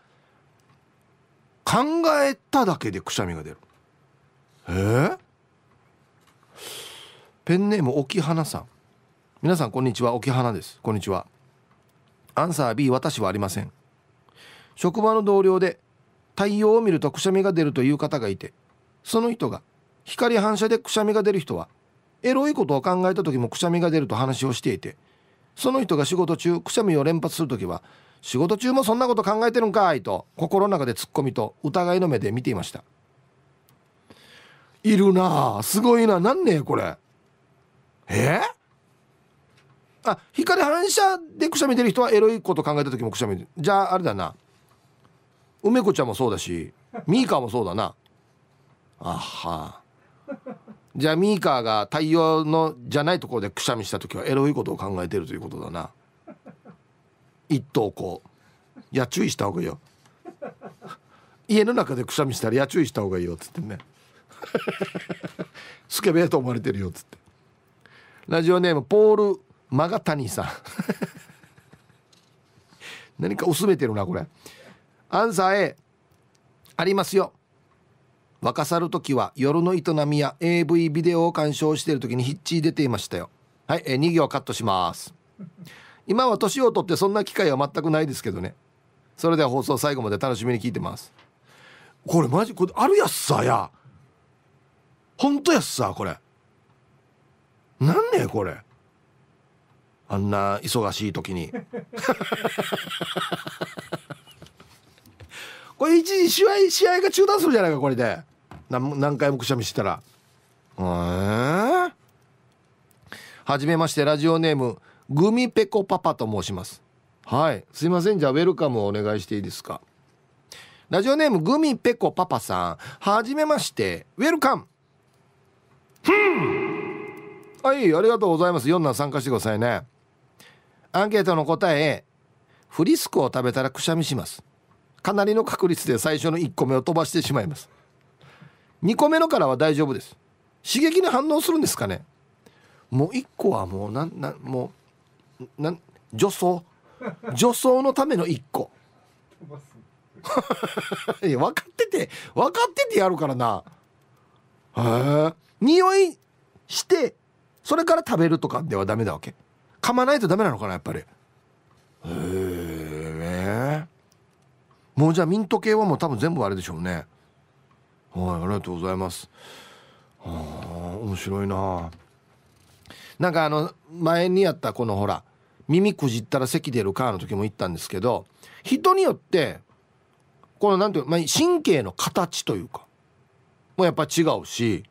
考えただけでくしゃみが出るへえペンネーム沖花さん皆さんこんにちは沖花ですこんにちはアンサー B 私はありません職場の同僚で太陽を見るとくしゃみが出るという方がいてその人が光反射でくしゃみが出る人はエロいことを考えた時もくしゃみが出ると話をしていてその人が仕事中くしゃみを連発する時は仕事中もそんなこと考えてるんかいと心の中でツッコミと疑いの目で見ていましたいるなあすごいななんねえこれえー、あ光反射でくしゃみ出る人はエロいこと考えた時もくしゃみじゃああれだな梅子ちゃんもそうだしミーカーもそうだなあはじゃあミーカーが太陽のじゃないところでくしゃみした時はエロいことを考えてるということだな一等こういや注意した方がいいよ家の中でくしゃみしたら「いや注意した方がいいよ」っつってね「スケベ」と思われてるよっつってラジオネームポール・マガタニさん 何か薄めてるなこれアンサー A ありますよ若さる時は夜の営みや AV ビデオを鑑賞している時にヒッチ出ていましたよはい、え2行カットします今は年を取ってそんな機会は全くないですけどねそれでは放送最後まで楽しみに聞いてますこれマジこれあるやっさや本当やっさこれなんねこれあんな忙しい時に これ一時試合試合が中断するじゃないかこれで何何回もくしゃみしたらえはじめましてラジオネームグミペコパパと申しますはいすいませんじゃあウェルカムをお願いしていいですかラジオネームグミペコパパさんはじめましてウェルカムふんはいありがとうございます4難参加してくださいねアンケートの答えフリスクを食べたらくしゃみしますかなりの確率で最初の1個目を飛ばしてしまいます2個目のからは大丈夫です刺激に反応するんですかねもう1個はもうなんなんもうなん女装女装のための1個いや分かってて分かっててやるからなへえ匂いしてそれから食べるとかではダメだわけ噛まないとダメなのかなやっぱりへえもうじゃあミント系はもう多分全部あれでしょうねはいありがとうございますあ面白いななんかあの前にやったこのほら耳くじったら咳出るかの時も言ったんですけど人によってこのなんていう、まあ、神経の形というかもうやっぱ違うし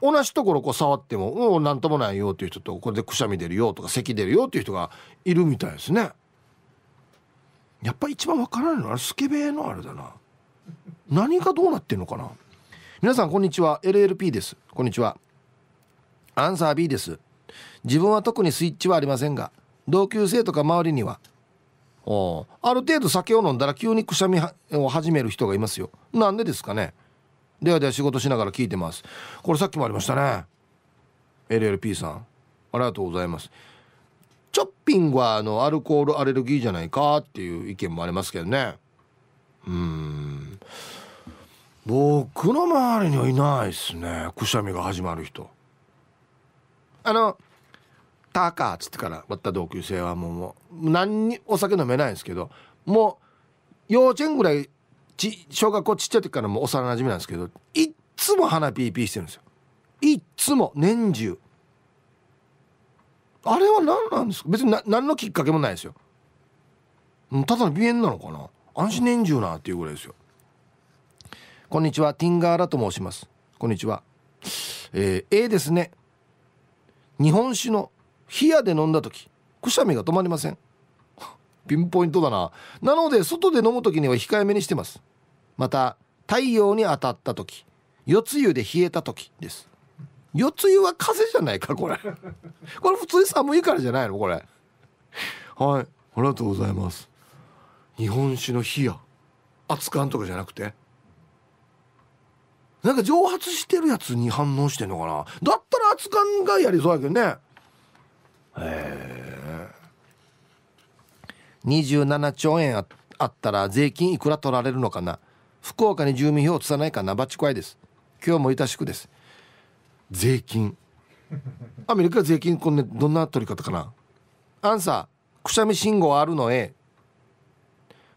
同じところこう触ってももう何ともないよっていう人とこれでくしゃみ出るよとか咳出るよっていう人がいるみたいですねやっぱ一番わからないのはスケベのあれだな何がどうなってんのかな皆さんこんにちは LLP ですこんにちはアンサー B です自分は特にスイッチはありませんが同級生とか周りにはある程度酒を飲んだら急にくしゃみを始める人がいますよなんでですかねではでは仕事しながら聞いてますこれさっきもありましたね LLP さんありがとうございますチョッピングはあのアルコールアレルギーじゃないかっていう意見もありますけどねうん僕の周りにはいないですねくしゃみが始まる人あの「タカ」っつってからまた同級生はもうもう何にお酒飲めないんですけどもう幼稚園ぐらいち小学校ちっちゃい時からもう幼なじみなんですけどいっつも鼻ピーピーしてるんですよいっつも年中あれは何なんですか別にな何のきっかけもないですよただの鼻炎なのかな安心年中なっていうぐらいですよこんにちはティンガーラと申しますこんにちはえー、A ですね日本酒の冷やで飲んだ時くしゃみが止まりませんピンポイントだななので外で飲む時には控えめにしてますまた太陽に当たった時つ湯で冷えた時です四つ湯は風邪じゃないかこれ これ普通に寒いからじゃないのこれはいありがとうございます日本酒の冷や熱燗とかじゃなくてなんか蒸発してるやつに反応してんのかなだったら熱燗がやりそうやけどねへえ27兆円あったら税金いくら取られるのかな福岡に住民票を移さないかなバチコいです今日もいたしくです税金アメリカ税金こんなどんな取り方かなアンサーくしゃみ信号あるのえ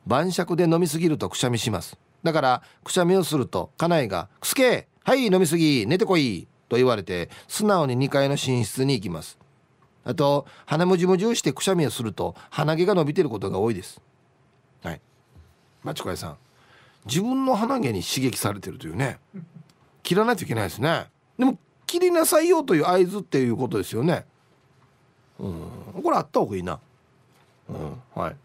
晩酌で飲みすぎるとくしゃみしますだからくしゃみをすると家内が「くすけはい飲みすぎ寝てこい」と言われて素直に2階の寝室に行きますあと鼻文字むじをしてくしゃみをすると鼻毛が伸びてることが多いですはいマチコヤさん自分の鼻毛に刺激されてるというね切らないといけないですねでも切りなさいよという合図っていうことですよねうんこれあった方がいいなうんはい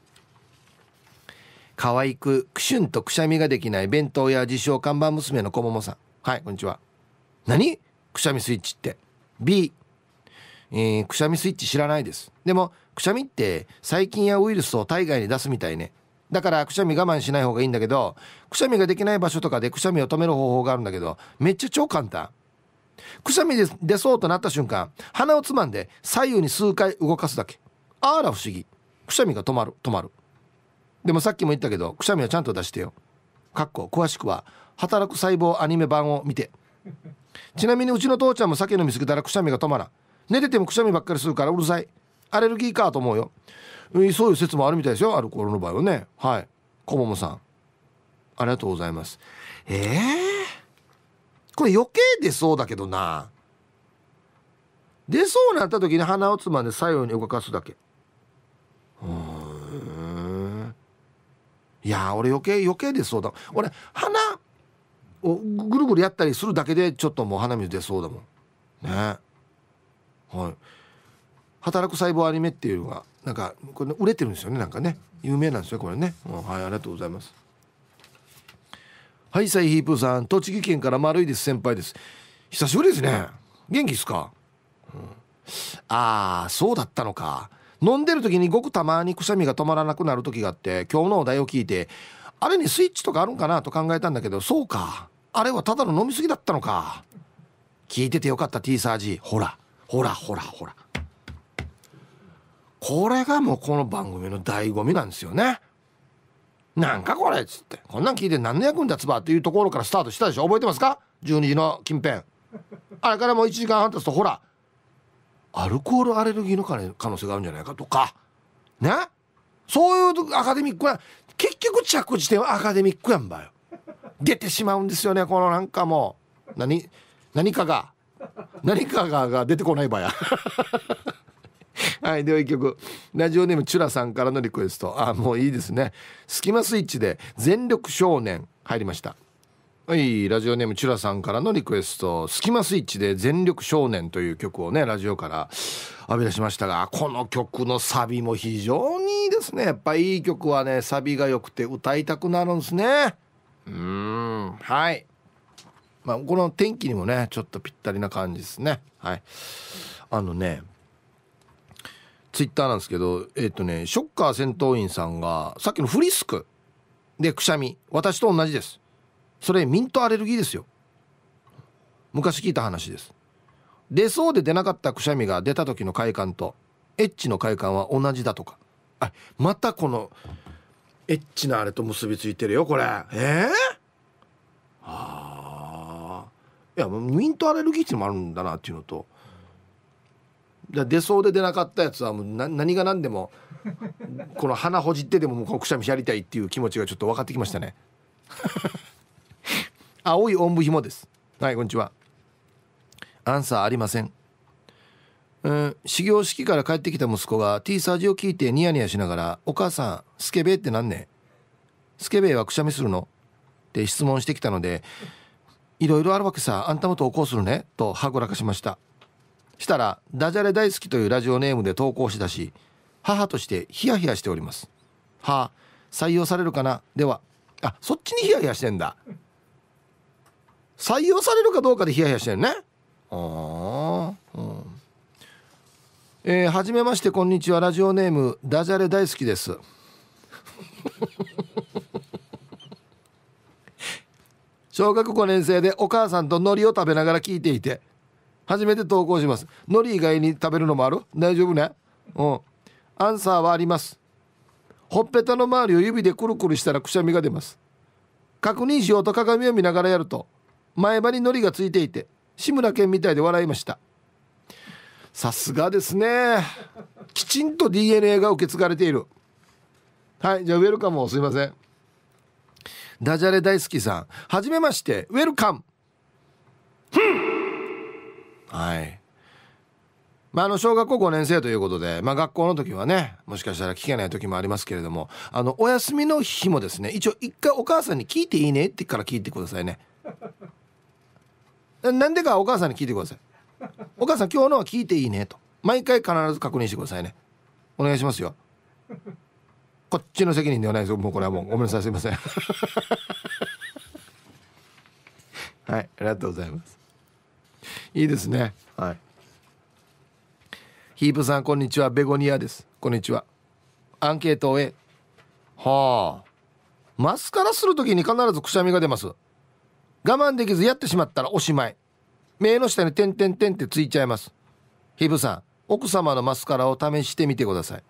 可愛くクシュンとくしゃみができない弁当や自称看板娘の小桃さんはいこんにちは何くしゃみスイッチって B えー、くしゃみスイッチ知らないですでもくしゃみって細菌やウイルスを体外に出すみたいねだからくしゃみ我慢しない方がいいんだけどくしゃみができない場所とかでくしゃみを止める方法があるんだけどめっちゃ超簡単くしゃみで出そうとなった瞬間鼻をつまんで左右に数回動かすだけあら不思議くしゃみが止まる止まるでもさっきも言ったけどくしゃみはちゃんと出してよかっこ詳しくは働く細胞アニメ版を見てちなみにうちの父ちゃんも酒飲みすぎたらくしゃみが止まらん寝ててもくしゃみばっかりするからうるさいアレルギーかと思うよ、そういう説もあるみたいですよアルコールの場合はねはいこももさんありがとうございますええー、これ余計出そうだけどな出そうなった時に鼻をつまんで左右に動かすだけうんいや俺余計余計出そうだ俺鼻をぐるぐるやったりするだけでちょっともう鼻水出そうだもんねえはい、働く細胞アニメっていうのがなんかこれ、ね、売れてるんですよねなんかね有名なんですよこれね、うん、はいありがとうございますはいサイヒープさん栃木県から丸いです先輩です久しぶりですね元気すか、うん、ああそうだったのか飲んでる時にごくたまにくしゃみが止まらなくなる時があって今日のお題を聞いてあれにスイッチとかあるんかなと考えたんだけどそうかあれはただの飲み過ぎだったのか聞いててよかった T サージほらほらほらほらこれがもうこの番組の醍醐味なんですよねなんかこれっつってこんなん聞いて何の役に立つばっていうところからスタートしたでしょ覚えてますか12時の近辺あれからもう1時間半経つとほらアルコールアレルギーの可能性があるんじゃないかとかねそういうアカデミックな結局着地点はアカデミックやんばよ出てしまうんですよねこのなんかもう何何かが何かがが出てこないばや はいでは一曲ラジオネームチュラさんからのリクエストあもういいですね「スキマスイッチ」で「全力少年」入りましたはいラジオネームチュラさんからのリクエスト「スキマスイッチ」で「全力少年」という曲をねラジオから浴び出しましたがこの曲のサビも非常にいいですねやっぱいい曲はねサビが良くて歌いたくなるんですねうんはいまあ、この天気にもねちょっとぴったりな感じですねはいあのねツイッターなんですけどえっ、ー、とねショッカー戦闘員さんがさっきのフリスクでくしゃみ私と同じですそれミントアレルギーですよ昔聞いた話です出そうで出なかったくしゃみが出た時の快感とエッチの快感は同じだとかあまたこのエッチなあれと結びついてるよこれええー、ああいやウィントアレルギーっていうのもあるんだなっていうのと出そうで出なかったやつはもう何が何でもこの鼻ほじってでももうくしゃみやりたいっていう気持ちがちょっと分かってきましたね 青いおんぶひもですはいこんにちはアンサーありませんうん始業式から帰ってきた息子が T サージを聞いてニヤニヤしながら「お母さんスケベってなんねスケベはくしゃみするの?」って質問してきたのでいろいろあるわけさあんたも投稿するねとはぐらかしましたしたらダジャレ大好きというラジオネームで投稿しだし母としてヒヤヒヤしておりますはあ採用されるかなではあそっちにヒヤヒヤしてんだ採用されるかどうかでヒヤヒヤしてるねああうんえー、はじめましてこんにちはラジオネームダジャレ大好きです小学5年生でお母さんと海苔を食べながら聞いていて初めて投稿します海苔以外に食べるのもある大丈夫ねうんアンサーはありますほっぺたの周りを指でくるくるしたらくしゃみが出ます確認しようと鏡を見ながらやると前歯に海苔がついていて志村けんみたいで笑いましたさすがですねきちんと DNA が受け継がれているはいじゃあウェルカムをすいませんダジャレ大好きさんはじめましてウェルカムはいまあ、あの小学校5年生ということで、まあ、学校の時はねもしかしたら聞けない時もありますけれどもあのお休みの日もですね一応一回お母さんに聞いていいねってから聞いてくださいね なんでかお母さんに聞いてくださいお母さん今日のは聞いていいねと毎回必ず確認してくださいねお願いしますよこっちの責任ではないですもうこれはもうごめんなさいすいません はいありがとうございますいいですねはいヒープさんこんにちはベゴニアですこんにちはアンケートへはあマスカラする時に必ずくしゃみが出ます我慢できずやってしまったらおしまい目の下に点点点ってついちゃいますヒープさん奥様のマスカラを試してみてください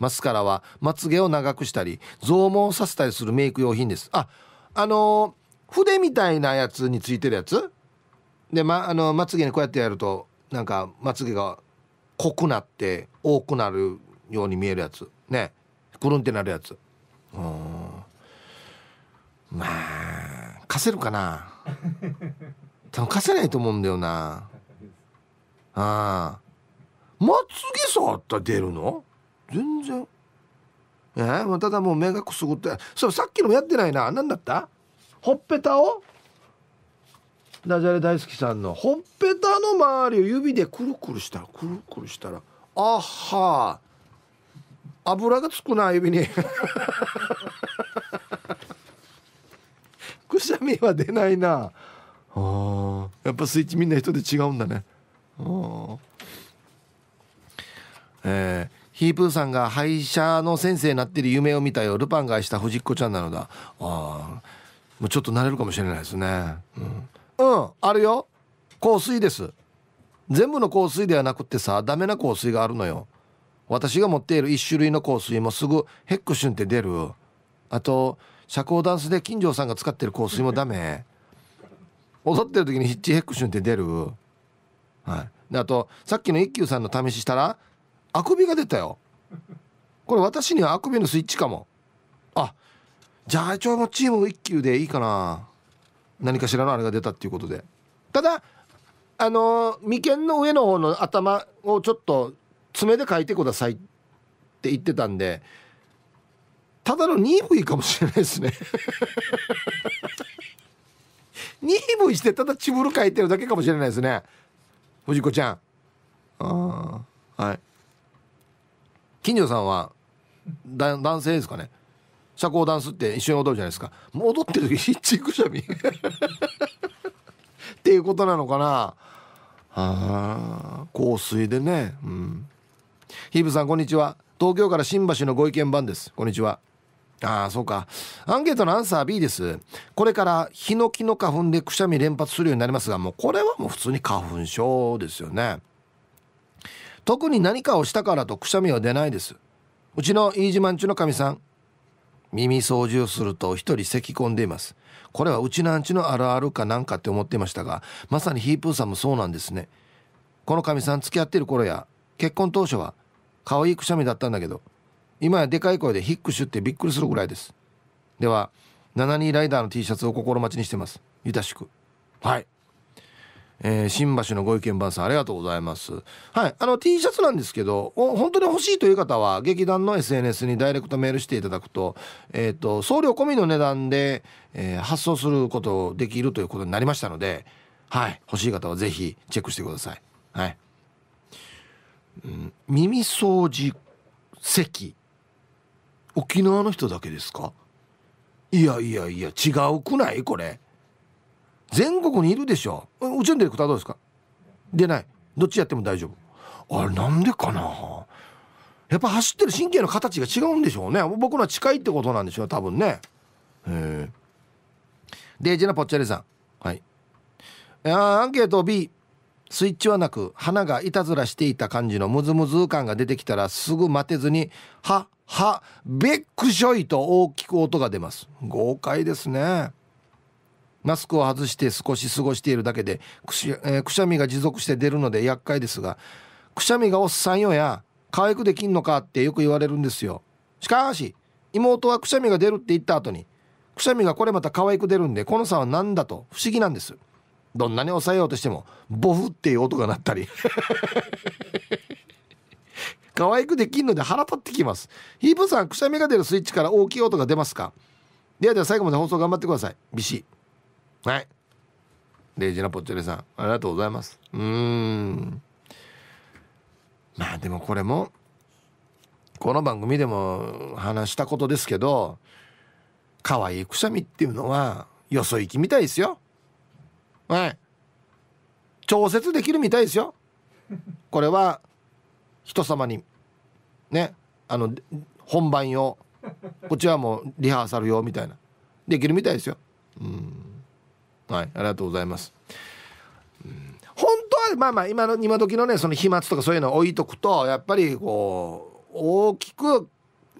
マスカラはまつげを長くしたり増毛させたりするメイク用品ですああのー、筆みたいなやつについてるやつでまあのまつげにこうやってやるとなんかまつげが濃くなって多くなるように見えるやつねくるんってなるやつうんまあ貸せるかな 多分貸せないと思うんだよなあまつげ触ったら出るの全然えー、ただもう目がくすぐってそうさっきのもやってないな何だったほっぺたをダジャレ大好きさんのほっぺたの周りを指でくるくるしたらくるくるしたらあっは油がつくな指に くしゃみは出ないなあやっぱスイッチみんな人で違うんだねあえヒープーさんが廃車の先生になってる夢を見たよルパンが愛した藤子ちゃんなのだあもうちょっと慣れるかもしれないですねうん、うん、あるよ香水です全部の香水ではなくてさダメな香水があるのよ私が持っている1種類の香水もすぐヘックシュンって出るあと社交ダンスで金城さんが使ってる香水もダメ踊ってる時にヒッチヘックシュンって出るはいであとさっきの一休さんの試ししたらあくびが出たよこれ私にはあくびのスイッチかもあじゃあ一応もチーム一級でいいかな何かしらのあれが出たっていうことでただあのー、眉間の上の方の頭をちょっと爪で書いてくださいって言ってたんでただのニーブイかもしれないですねニーブイしてただチブル書いてるだけかもしれないですね藤子ちゃんああはい金城さんはだ男性ですかね社交ダンスって一緒に踊るじゃないですか戻ってる時ヒッチくしゃみ っていうことなのかなあ香水でねうんヒーブさんこんにちは東京から新橋のご意見番ですこんにちはああそうかアンケートのアンサー B ですこれからヒノキの花粉でくしゃみ連発するようになりますがもうこれはもう普通に花粉症ですよね特に何かをしたからとくしゃみは出ないですうちの飯島んちのかみさん耳掃除をすると一人咳き込んでいますこれはうちのアンチのあるあるかなんかって思ってましたがまさにヒープーさんもそうなんですねこのかみさん付き合ってる頃や結婚当初は可愛いくしゃみだったんだけど今やでかい声でヒックシュってびっくりするぐらいですでは72ライダーの T シャツを心待ちにしてますゆたしくはいえー、新橋のご意見番さんありがとうございます。はい、あの T シャツなんですけど、本当に欲しいという方は劇団の SNS にダイレクトメールしていただくと、えっ、ー、と送料込みの値段で、えー、発送することできるということになりましたので、はい、欲しい方はぜひチェックしてください。はい。うん、耳掃除席沖縄の人だけですか？いやいやいや違うくないこれ。全国にいるでしょうちのディレクターどうですか出ないどっちやっても大丈夫あれなんでかなやっぱ走ってる神経の形が違うんでしょうね僕のは近いってことなんでしょう多分ねえデージなぽっちゃりさんはいアンケート B スイッチはなく花がいたずらしていた感じのムズムズ感が出てきたらすぐ待てずに「ははべっくしょい」と大きく音が出ます豪快ですねマスクを外して少し過ごしているだけでくし,、えー、くしゃみが持続して出るので厄介ですがくしゃみがおっさんよや可愛くできんのかってよく言われるんですよしかし妹はくしゃみが出るって言った後にくしゃみがこれまた可愛く出るんでこの差は何だと不思議なんですどんなに抑えようとしてもボフっていう音が鳴ったり 可愛くできんので腹立ってきますヒープさんくしゃみが出るスイッチから大きい音が出ますかではでは最後まで放送頑張ってくださいビシッはいレイジナポッチェレさんありがとうございますうんまあでもこれもこの番組でも話したことですけど可愛いくしゃみっていうのはよそ行きみたいですよはい調節できるみたいですよこれは人様にねあの本番用こっちはもうリハーサル用みたいなできるみたいですようんはい、ありがとうございます。うん本当はまあまあ今の今時のねその飛沫とかそういうの置いとくとやっぱりこう大きく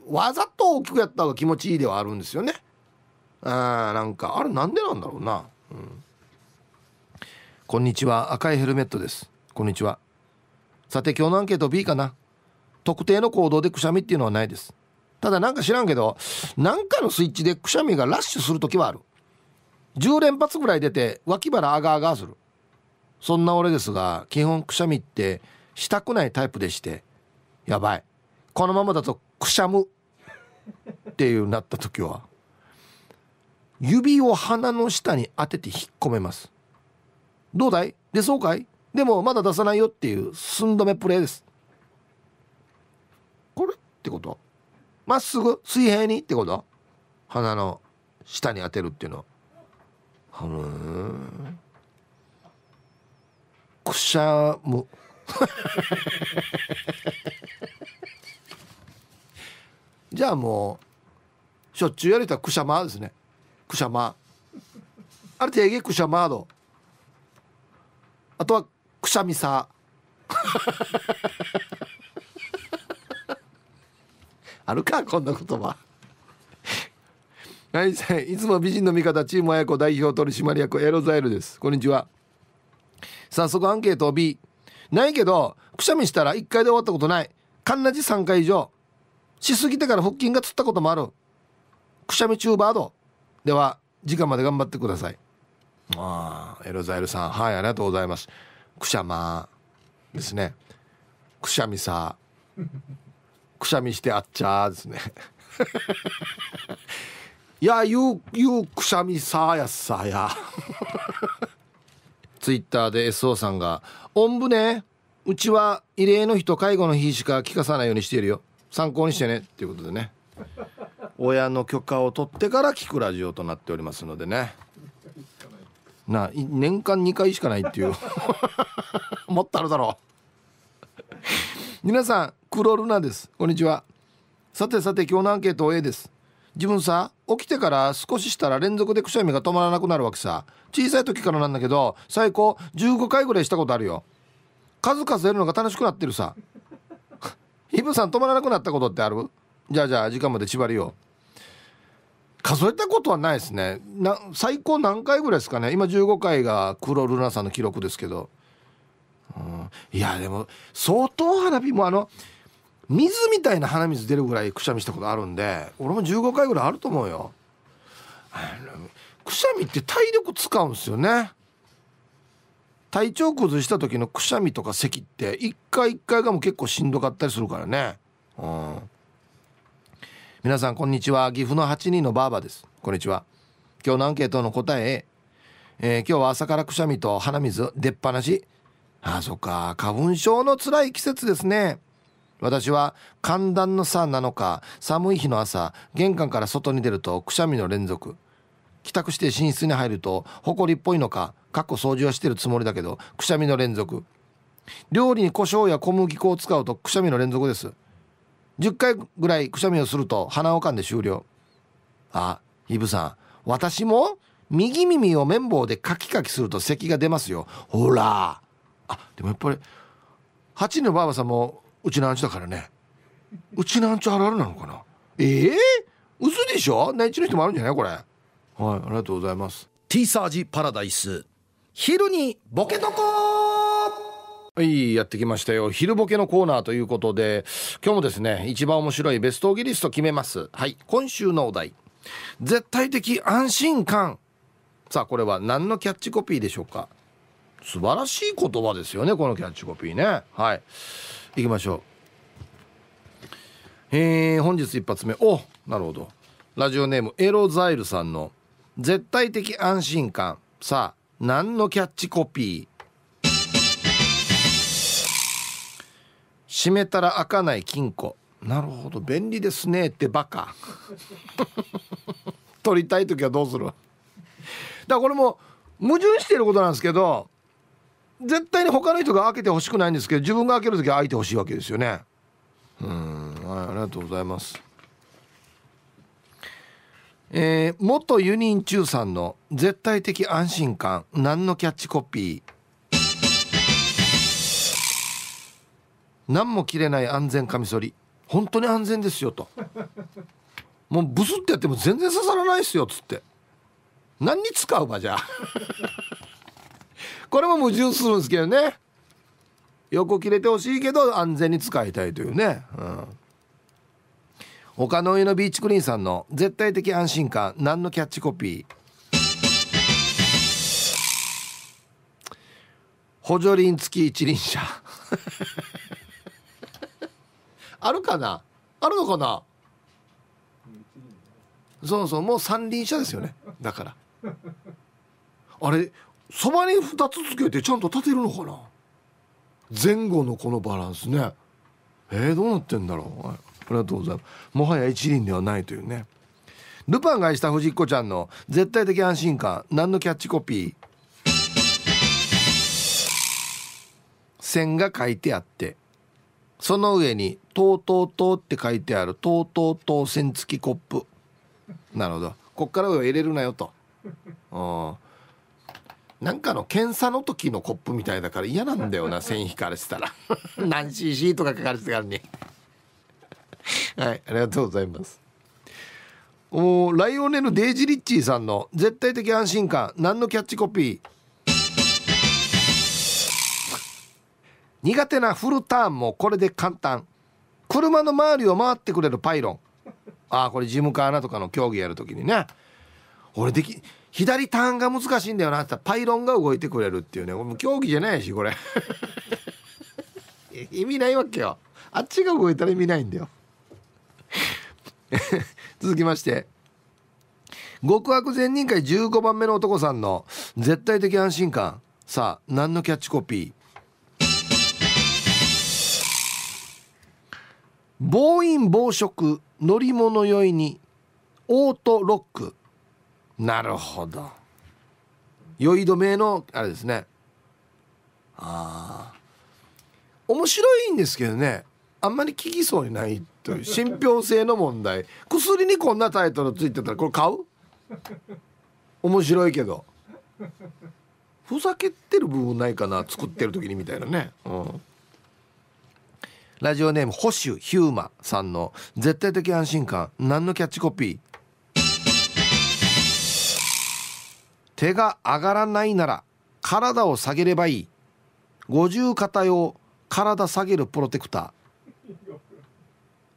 わざと大きくやった方が気持ちいいではあるんですよね。あなんかあれなんでなんだろうな、うん、こんにちは赤いヘルメットですこんにちはさて今日のアンケート B かな特定の行動でくしゃみっていうのはないですただなんか知らんけどなんかのスイッチでくしゃみがラッシュする時はある10連発ぐらい出て脇腹あがあがするそんな俺ですが基本くしゃみってしたくないタイプでしてやばいこのままだとくしゃむっていうなった時は指を鼻の下に当てて引っ込めますどうだい出そうかいでもまだ出さないよっていう寸止めプレーですこれってことまっすぐ水平にってこと鼻の下に当てるっていうのははむくしゃむじゃあもうしょっちゅうやれたくしゃまですねくしゃまあれ定義くしゃまどあとはくしゃみさあるかこんな言葉はいいつも美人の味方チーム綾子代表取締役エロザイルですこんにちは早速アンケートを B ないけどくしゃみしたら1回で終わったことないカンナジ3回以上しすぎてから腹筋がつったこともあるくしゃみチューバードでは時間まで頑張ってくださいあエロザイルさんはいありがとうございますくしゃまですねくしゃみさくしゃみしてあっちゃーですねいやゆうゆうくしゃみさやさや ツイッターで SO さんが「おんぶねうちは異例の日と介護の日しか聞かさないようにしているよ参考にしてね」っていうことでね親の許可を取ってから聞くラジオとなっておりますのでねな年間2回しかないっていう もっとあるだろう皆さんクロルナですこんにちはさてさて今日のアンケート A です自分さ起きてから少ししたら連続でくしゃみが止まらなくなるわけさ小さい時からなんだけど最高15回ぐらいしたことあるよ数数えるのが楽しくなってるさイ ブさん止まらなくなったことってあるじゃあじゃあ時間まで縛りよ数えたことはないですねな最高何回ぐらいですかね今15回が黒ルナさんの記録ですけど、うん、いやでも相当花火もあの水みたいな鼻水出るぐらいくしゃみしたことあるんで俺も15回ぐらいあると思うよくしゃみって体力使うんすよね体調崩した時のくしゃみとか咳って一回一回がもう結構しんどかったりするからねうん皆さんこんにちは岐阜の8人のばあばですこんにちは今日のアンケートの答ええー、今日は朝からくしゃみと鼻水出っ放しあそっか花粉症の辛い季節ですね私は寒暖の差なのか寒い日の朝玄関から外に出るとくしゃみの連続帰宅して寝室に入ると埃っぽいのかかっこ掃除はしてるつもりだけどくしゃみの連続料理に胡椒や小麦粉を使うとくしゃみの連続です10回ぐらいくしゃみをすると鼻をかんで終了あイブさん私も右耳を綿棒でカキカキすると咳が出ますよほらあでもやっぱり8のばあばさんもうちのアンチだからねうちのアンチあるあるなのかなええー、嘘でしょ内地の人もあるんじゃないこれはいありがとうございますティーサージパラダイス昼にボケとこはいやってきましたよ昼ボケのコーナーということで今日もですね一番面白いベストオギリスト決めますはい今週のお題絶対的安心感さあこれは何のキャッチコピーでしょうか素晴らしい言葉ですよねこのキャッチコピーねはいいきましょうえー、本日一発目おなるほどラジオネームエロザイルさんの「絶対的安心感」さあ何のキャッチコピー閉めたら開かない金庫なるほど便利ですねってバカ 取りたい時はどうするだからこれも矛盾してることなんですけど絶対に他の人が開けてほしくないんですけど自分が開ける時は開いてほしいわけですよねうんはいありがとうございますえー、元ユニン中さんの絶対的安心感何のキャッチコピー何も切れない安全カミソリ本当に安全ですよともうブスってやっても全然刺さらないですよっつって何に使うばじゃあこれも矛盾するんですけどね横切れてほしいけど安全に使いたいというね、うん、他の家のビーチクリーンさんの絶対的安心感何のキャッチコピー補助輪付き一輪車 あるかなあるのかなそうそうもう三輪車ですよねだからあれそばに2つつけてちゃんと立てるのかな前後のこのバランスねえー、どうなってんだろう、ありがとうございますもはや一輪ではないというねルパンが愛した藤子ちゃんの絶対的安心感何のキャッチコピー線が書いてあってその上に「とうとうとう」って書いてある「とうとうとう線付きコップ」なるほどこっから上入れるなよと。うんなんかの検査の時のコップみたいだから嫌なんだよな 線引かれてたら 何 cc とか書かれてたからねはいありがとうございますおライオネル・デイジ・リッチーさんの絶対的安心感何のキャッチコピー苦手なフルターンもこれで簡単車の周りを回ってくれるパイロンああこれジムカーナとかの競技やる時にね俺でき左ターンが難しいんだよなってパイロンが動いてくれるっていうねもう競技じゃないしこれ 意味ないわけよあっちが動いたら意味ないんだよ 続きまして極悪善人会15番目の男さんの絶対的安心感さあ何のキャッチコピー暴飲暴食乗り物酔いにオートロックなるほど酔い止めのあれですねああ面白いんですけどねあんまり聞きそうにないという 信憑性の問題薬にこんなタイトルついてたらこれ買う面白いけどふざけてる部分ないかな作ってる時にみたいなね、うん、ラジオネーム保守ヒューマさんの「絶対的安心感何のキャッチコピー?」手が上がらないなら体を下げればいい五十肩用体下げるプロテクタ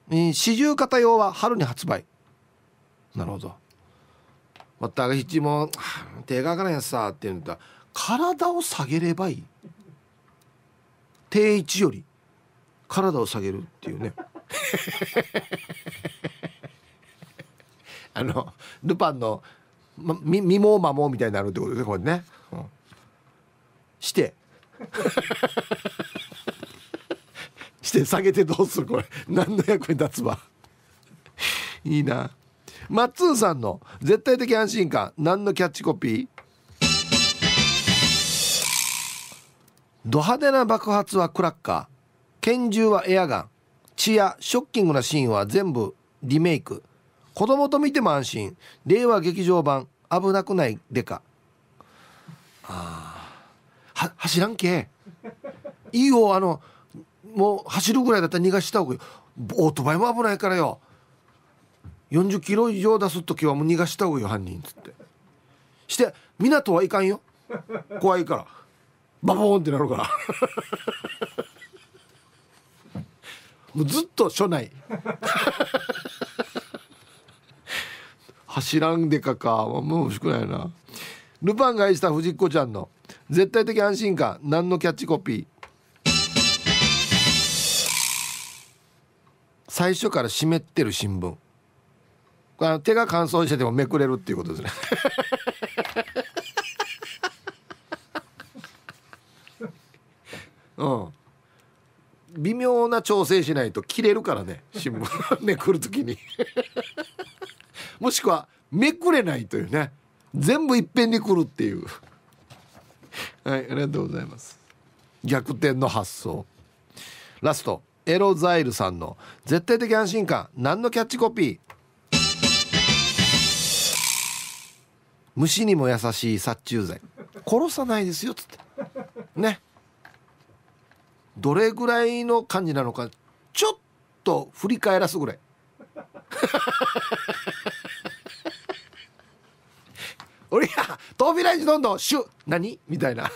ー四十肩用は春に発売なるほどわったがひも「手が上がらんやつさ」って言うんだ体を下げればいい定位置より体を下げるっていうね あのルパンの「ま、み身もまもみたいになるってことですねこれね、うん、して して下げてどうするこれ何の役に立つわいいなマッツーさんの絶対的安心感何のキャッチコピード派手な爆発はクラッカー拳銃はエアガン血やショッキングなシーンは全部リメイク子供と見ても安心令和劇場版危なくないでかあは走らんけいいよあのもう走るぐらいだったら逃がした方がいいオートバイも危ないからよ40キロ以上出す時はもう逃がした方がいいよ犯人っつってして港はいかんよ怖いからバボーンってなるから もうずっと署内走らんでかかもう欲しくないなルパンが愛した藤子ちゃんの絶対的安心感何のキャッチコピー最初から湿ってる新聞あ手が乾燥しててもめくれるっていうことですね うん微妙な調整しないと切れるからね新聞 めくる時にもしくはめくれないというね全部いっぺんに来るっていう はいありがとうございます逆転の発想ラストエロザイルさんの絶対的安心感何のキャッチコピー虫にも優しい殺虫剤殺さないですよっつってねどれぐらいの感じなのかちょっと振り返らすぐらい俺ライにどんどん「シュ何?」みたいな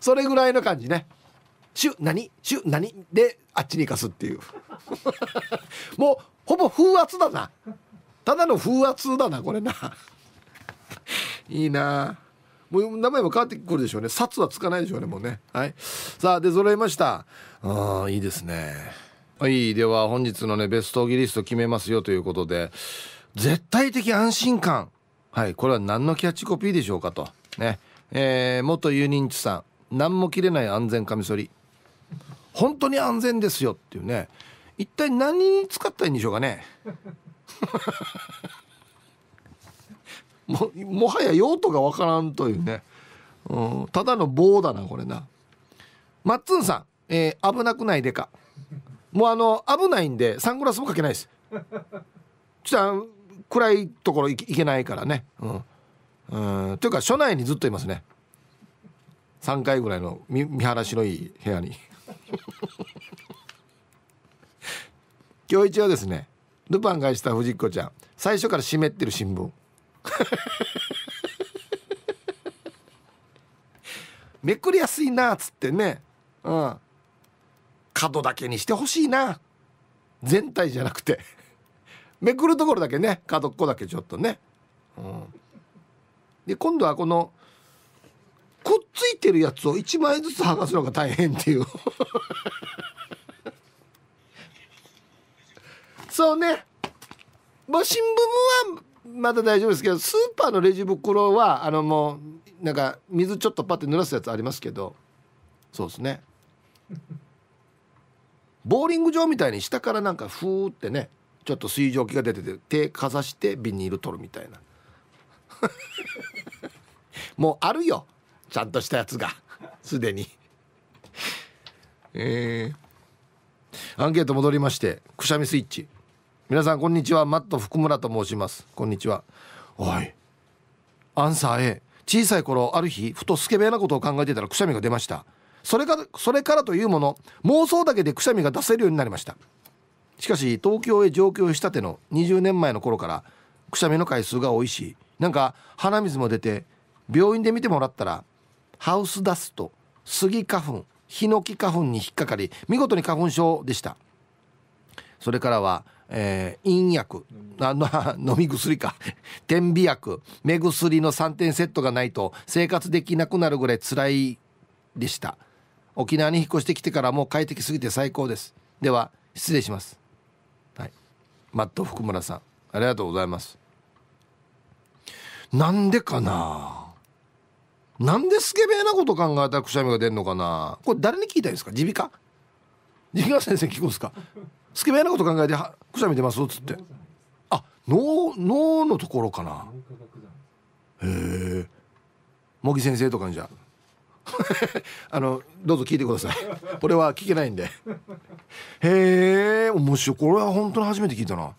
それぐらいの感じね「シュ何シュ何?」であっちに行かすっていうもうほぼ風圧だなただの風圧だなこれないいなもう名前も変わってくるでしょうね札はつかないでしょうねもうねはいさあ出揃いましたああいいですねはいでは本日のねベストギリスト決めますよということで絶対的安心感はいこれは何のキャッチコピーでしょうかとねえー、元ユニンチさん何も切れない安全カミソリ本当に安全ですよっていうね一体何に使ったらいいんでしょうかねももはや用途がわからんというね、うん、ただの棒だなこれなマッツンさん、えー、危なくないでかもうあの危ないんでサングラスもかけないですちょっと暗いところ行けないからねうんうんというか署内にずっといますね3階ぐらいの見見晴らしのいい部屋に 今日一はですねルパン返した藤子ちゃん最初から湿ってる新聞 めくりやすいなっつってねうん角だけにしてほしいな全体じゃなくてめくるところだけね角っこだけちょっとね、うん、で今度はこのくっついてるやつを1枚ずつ剥がすのが大変っていう そうねまあ新聞はまだ大丈夫ですけどスーパーのレジ袋はあのもうなんか水ちょっとパッて濡らすやつありますけどそうですねボーリング場みたいに下からなんかふーってねちょっと水蒸気が出てて手かざしてビニール取るみたいな もうあるよちゃんとしたやつがすでにえー、アンケート戻りましてくしゃみスイッチ皆さんこんにちはマット福村と申しますこんにちはおいアンサー A 小さい頃ある日ふとスケベなことを考えてたらくしゃみが出ましたそれがそれからというもの妄想だけでくしゃみが出せるようになりましたしかし東京へ上京したての20年前の頃からくしゃみの回数が多いしなんか鼻水も出て病院で見てもらったらハウスダストスギ花粉ヒノキ花粉に引っかかり見事に花粉症でしたそれからは、えー、陰薬あ 飲み薬か点鼻薬目薬の3点セットがないと生活できなくなるぐらい辛いでした沖縄に引っ越してきてからもう快適すぎて最高ですでは失礼しますマット福村さんありがとうございますなんでかななんでスケベなこと考えたらくしゃみが出んのかなこれ誰に聞いたんですか耳鼻科耳鼻科先生聞こうすかスケベなこと考えてくしゃみ出ますっつってあ脳脳のところかなへえ茂木先生とかにじゃあ あのどうぞ聞いてくださいこれは聞けないんでへえ面白いこれは本当に初めて聞いたな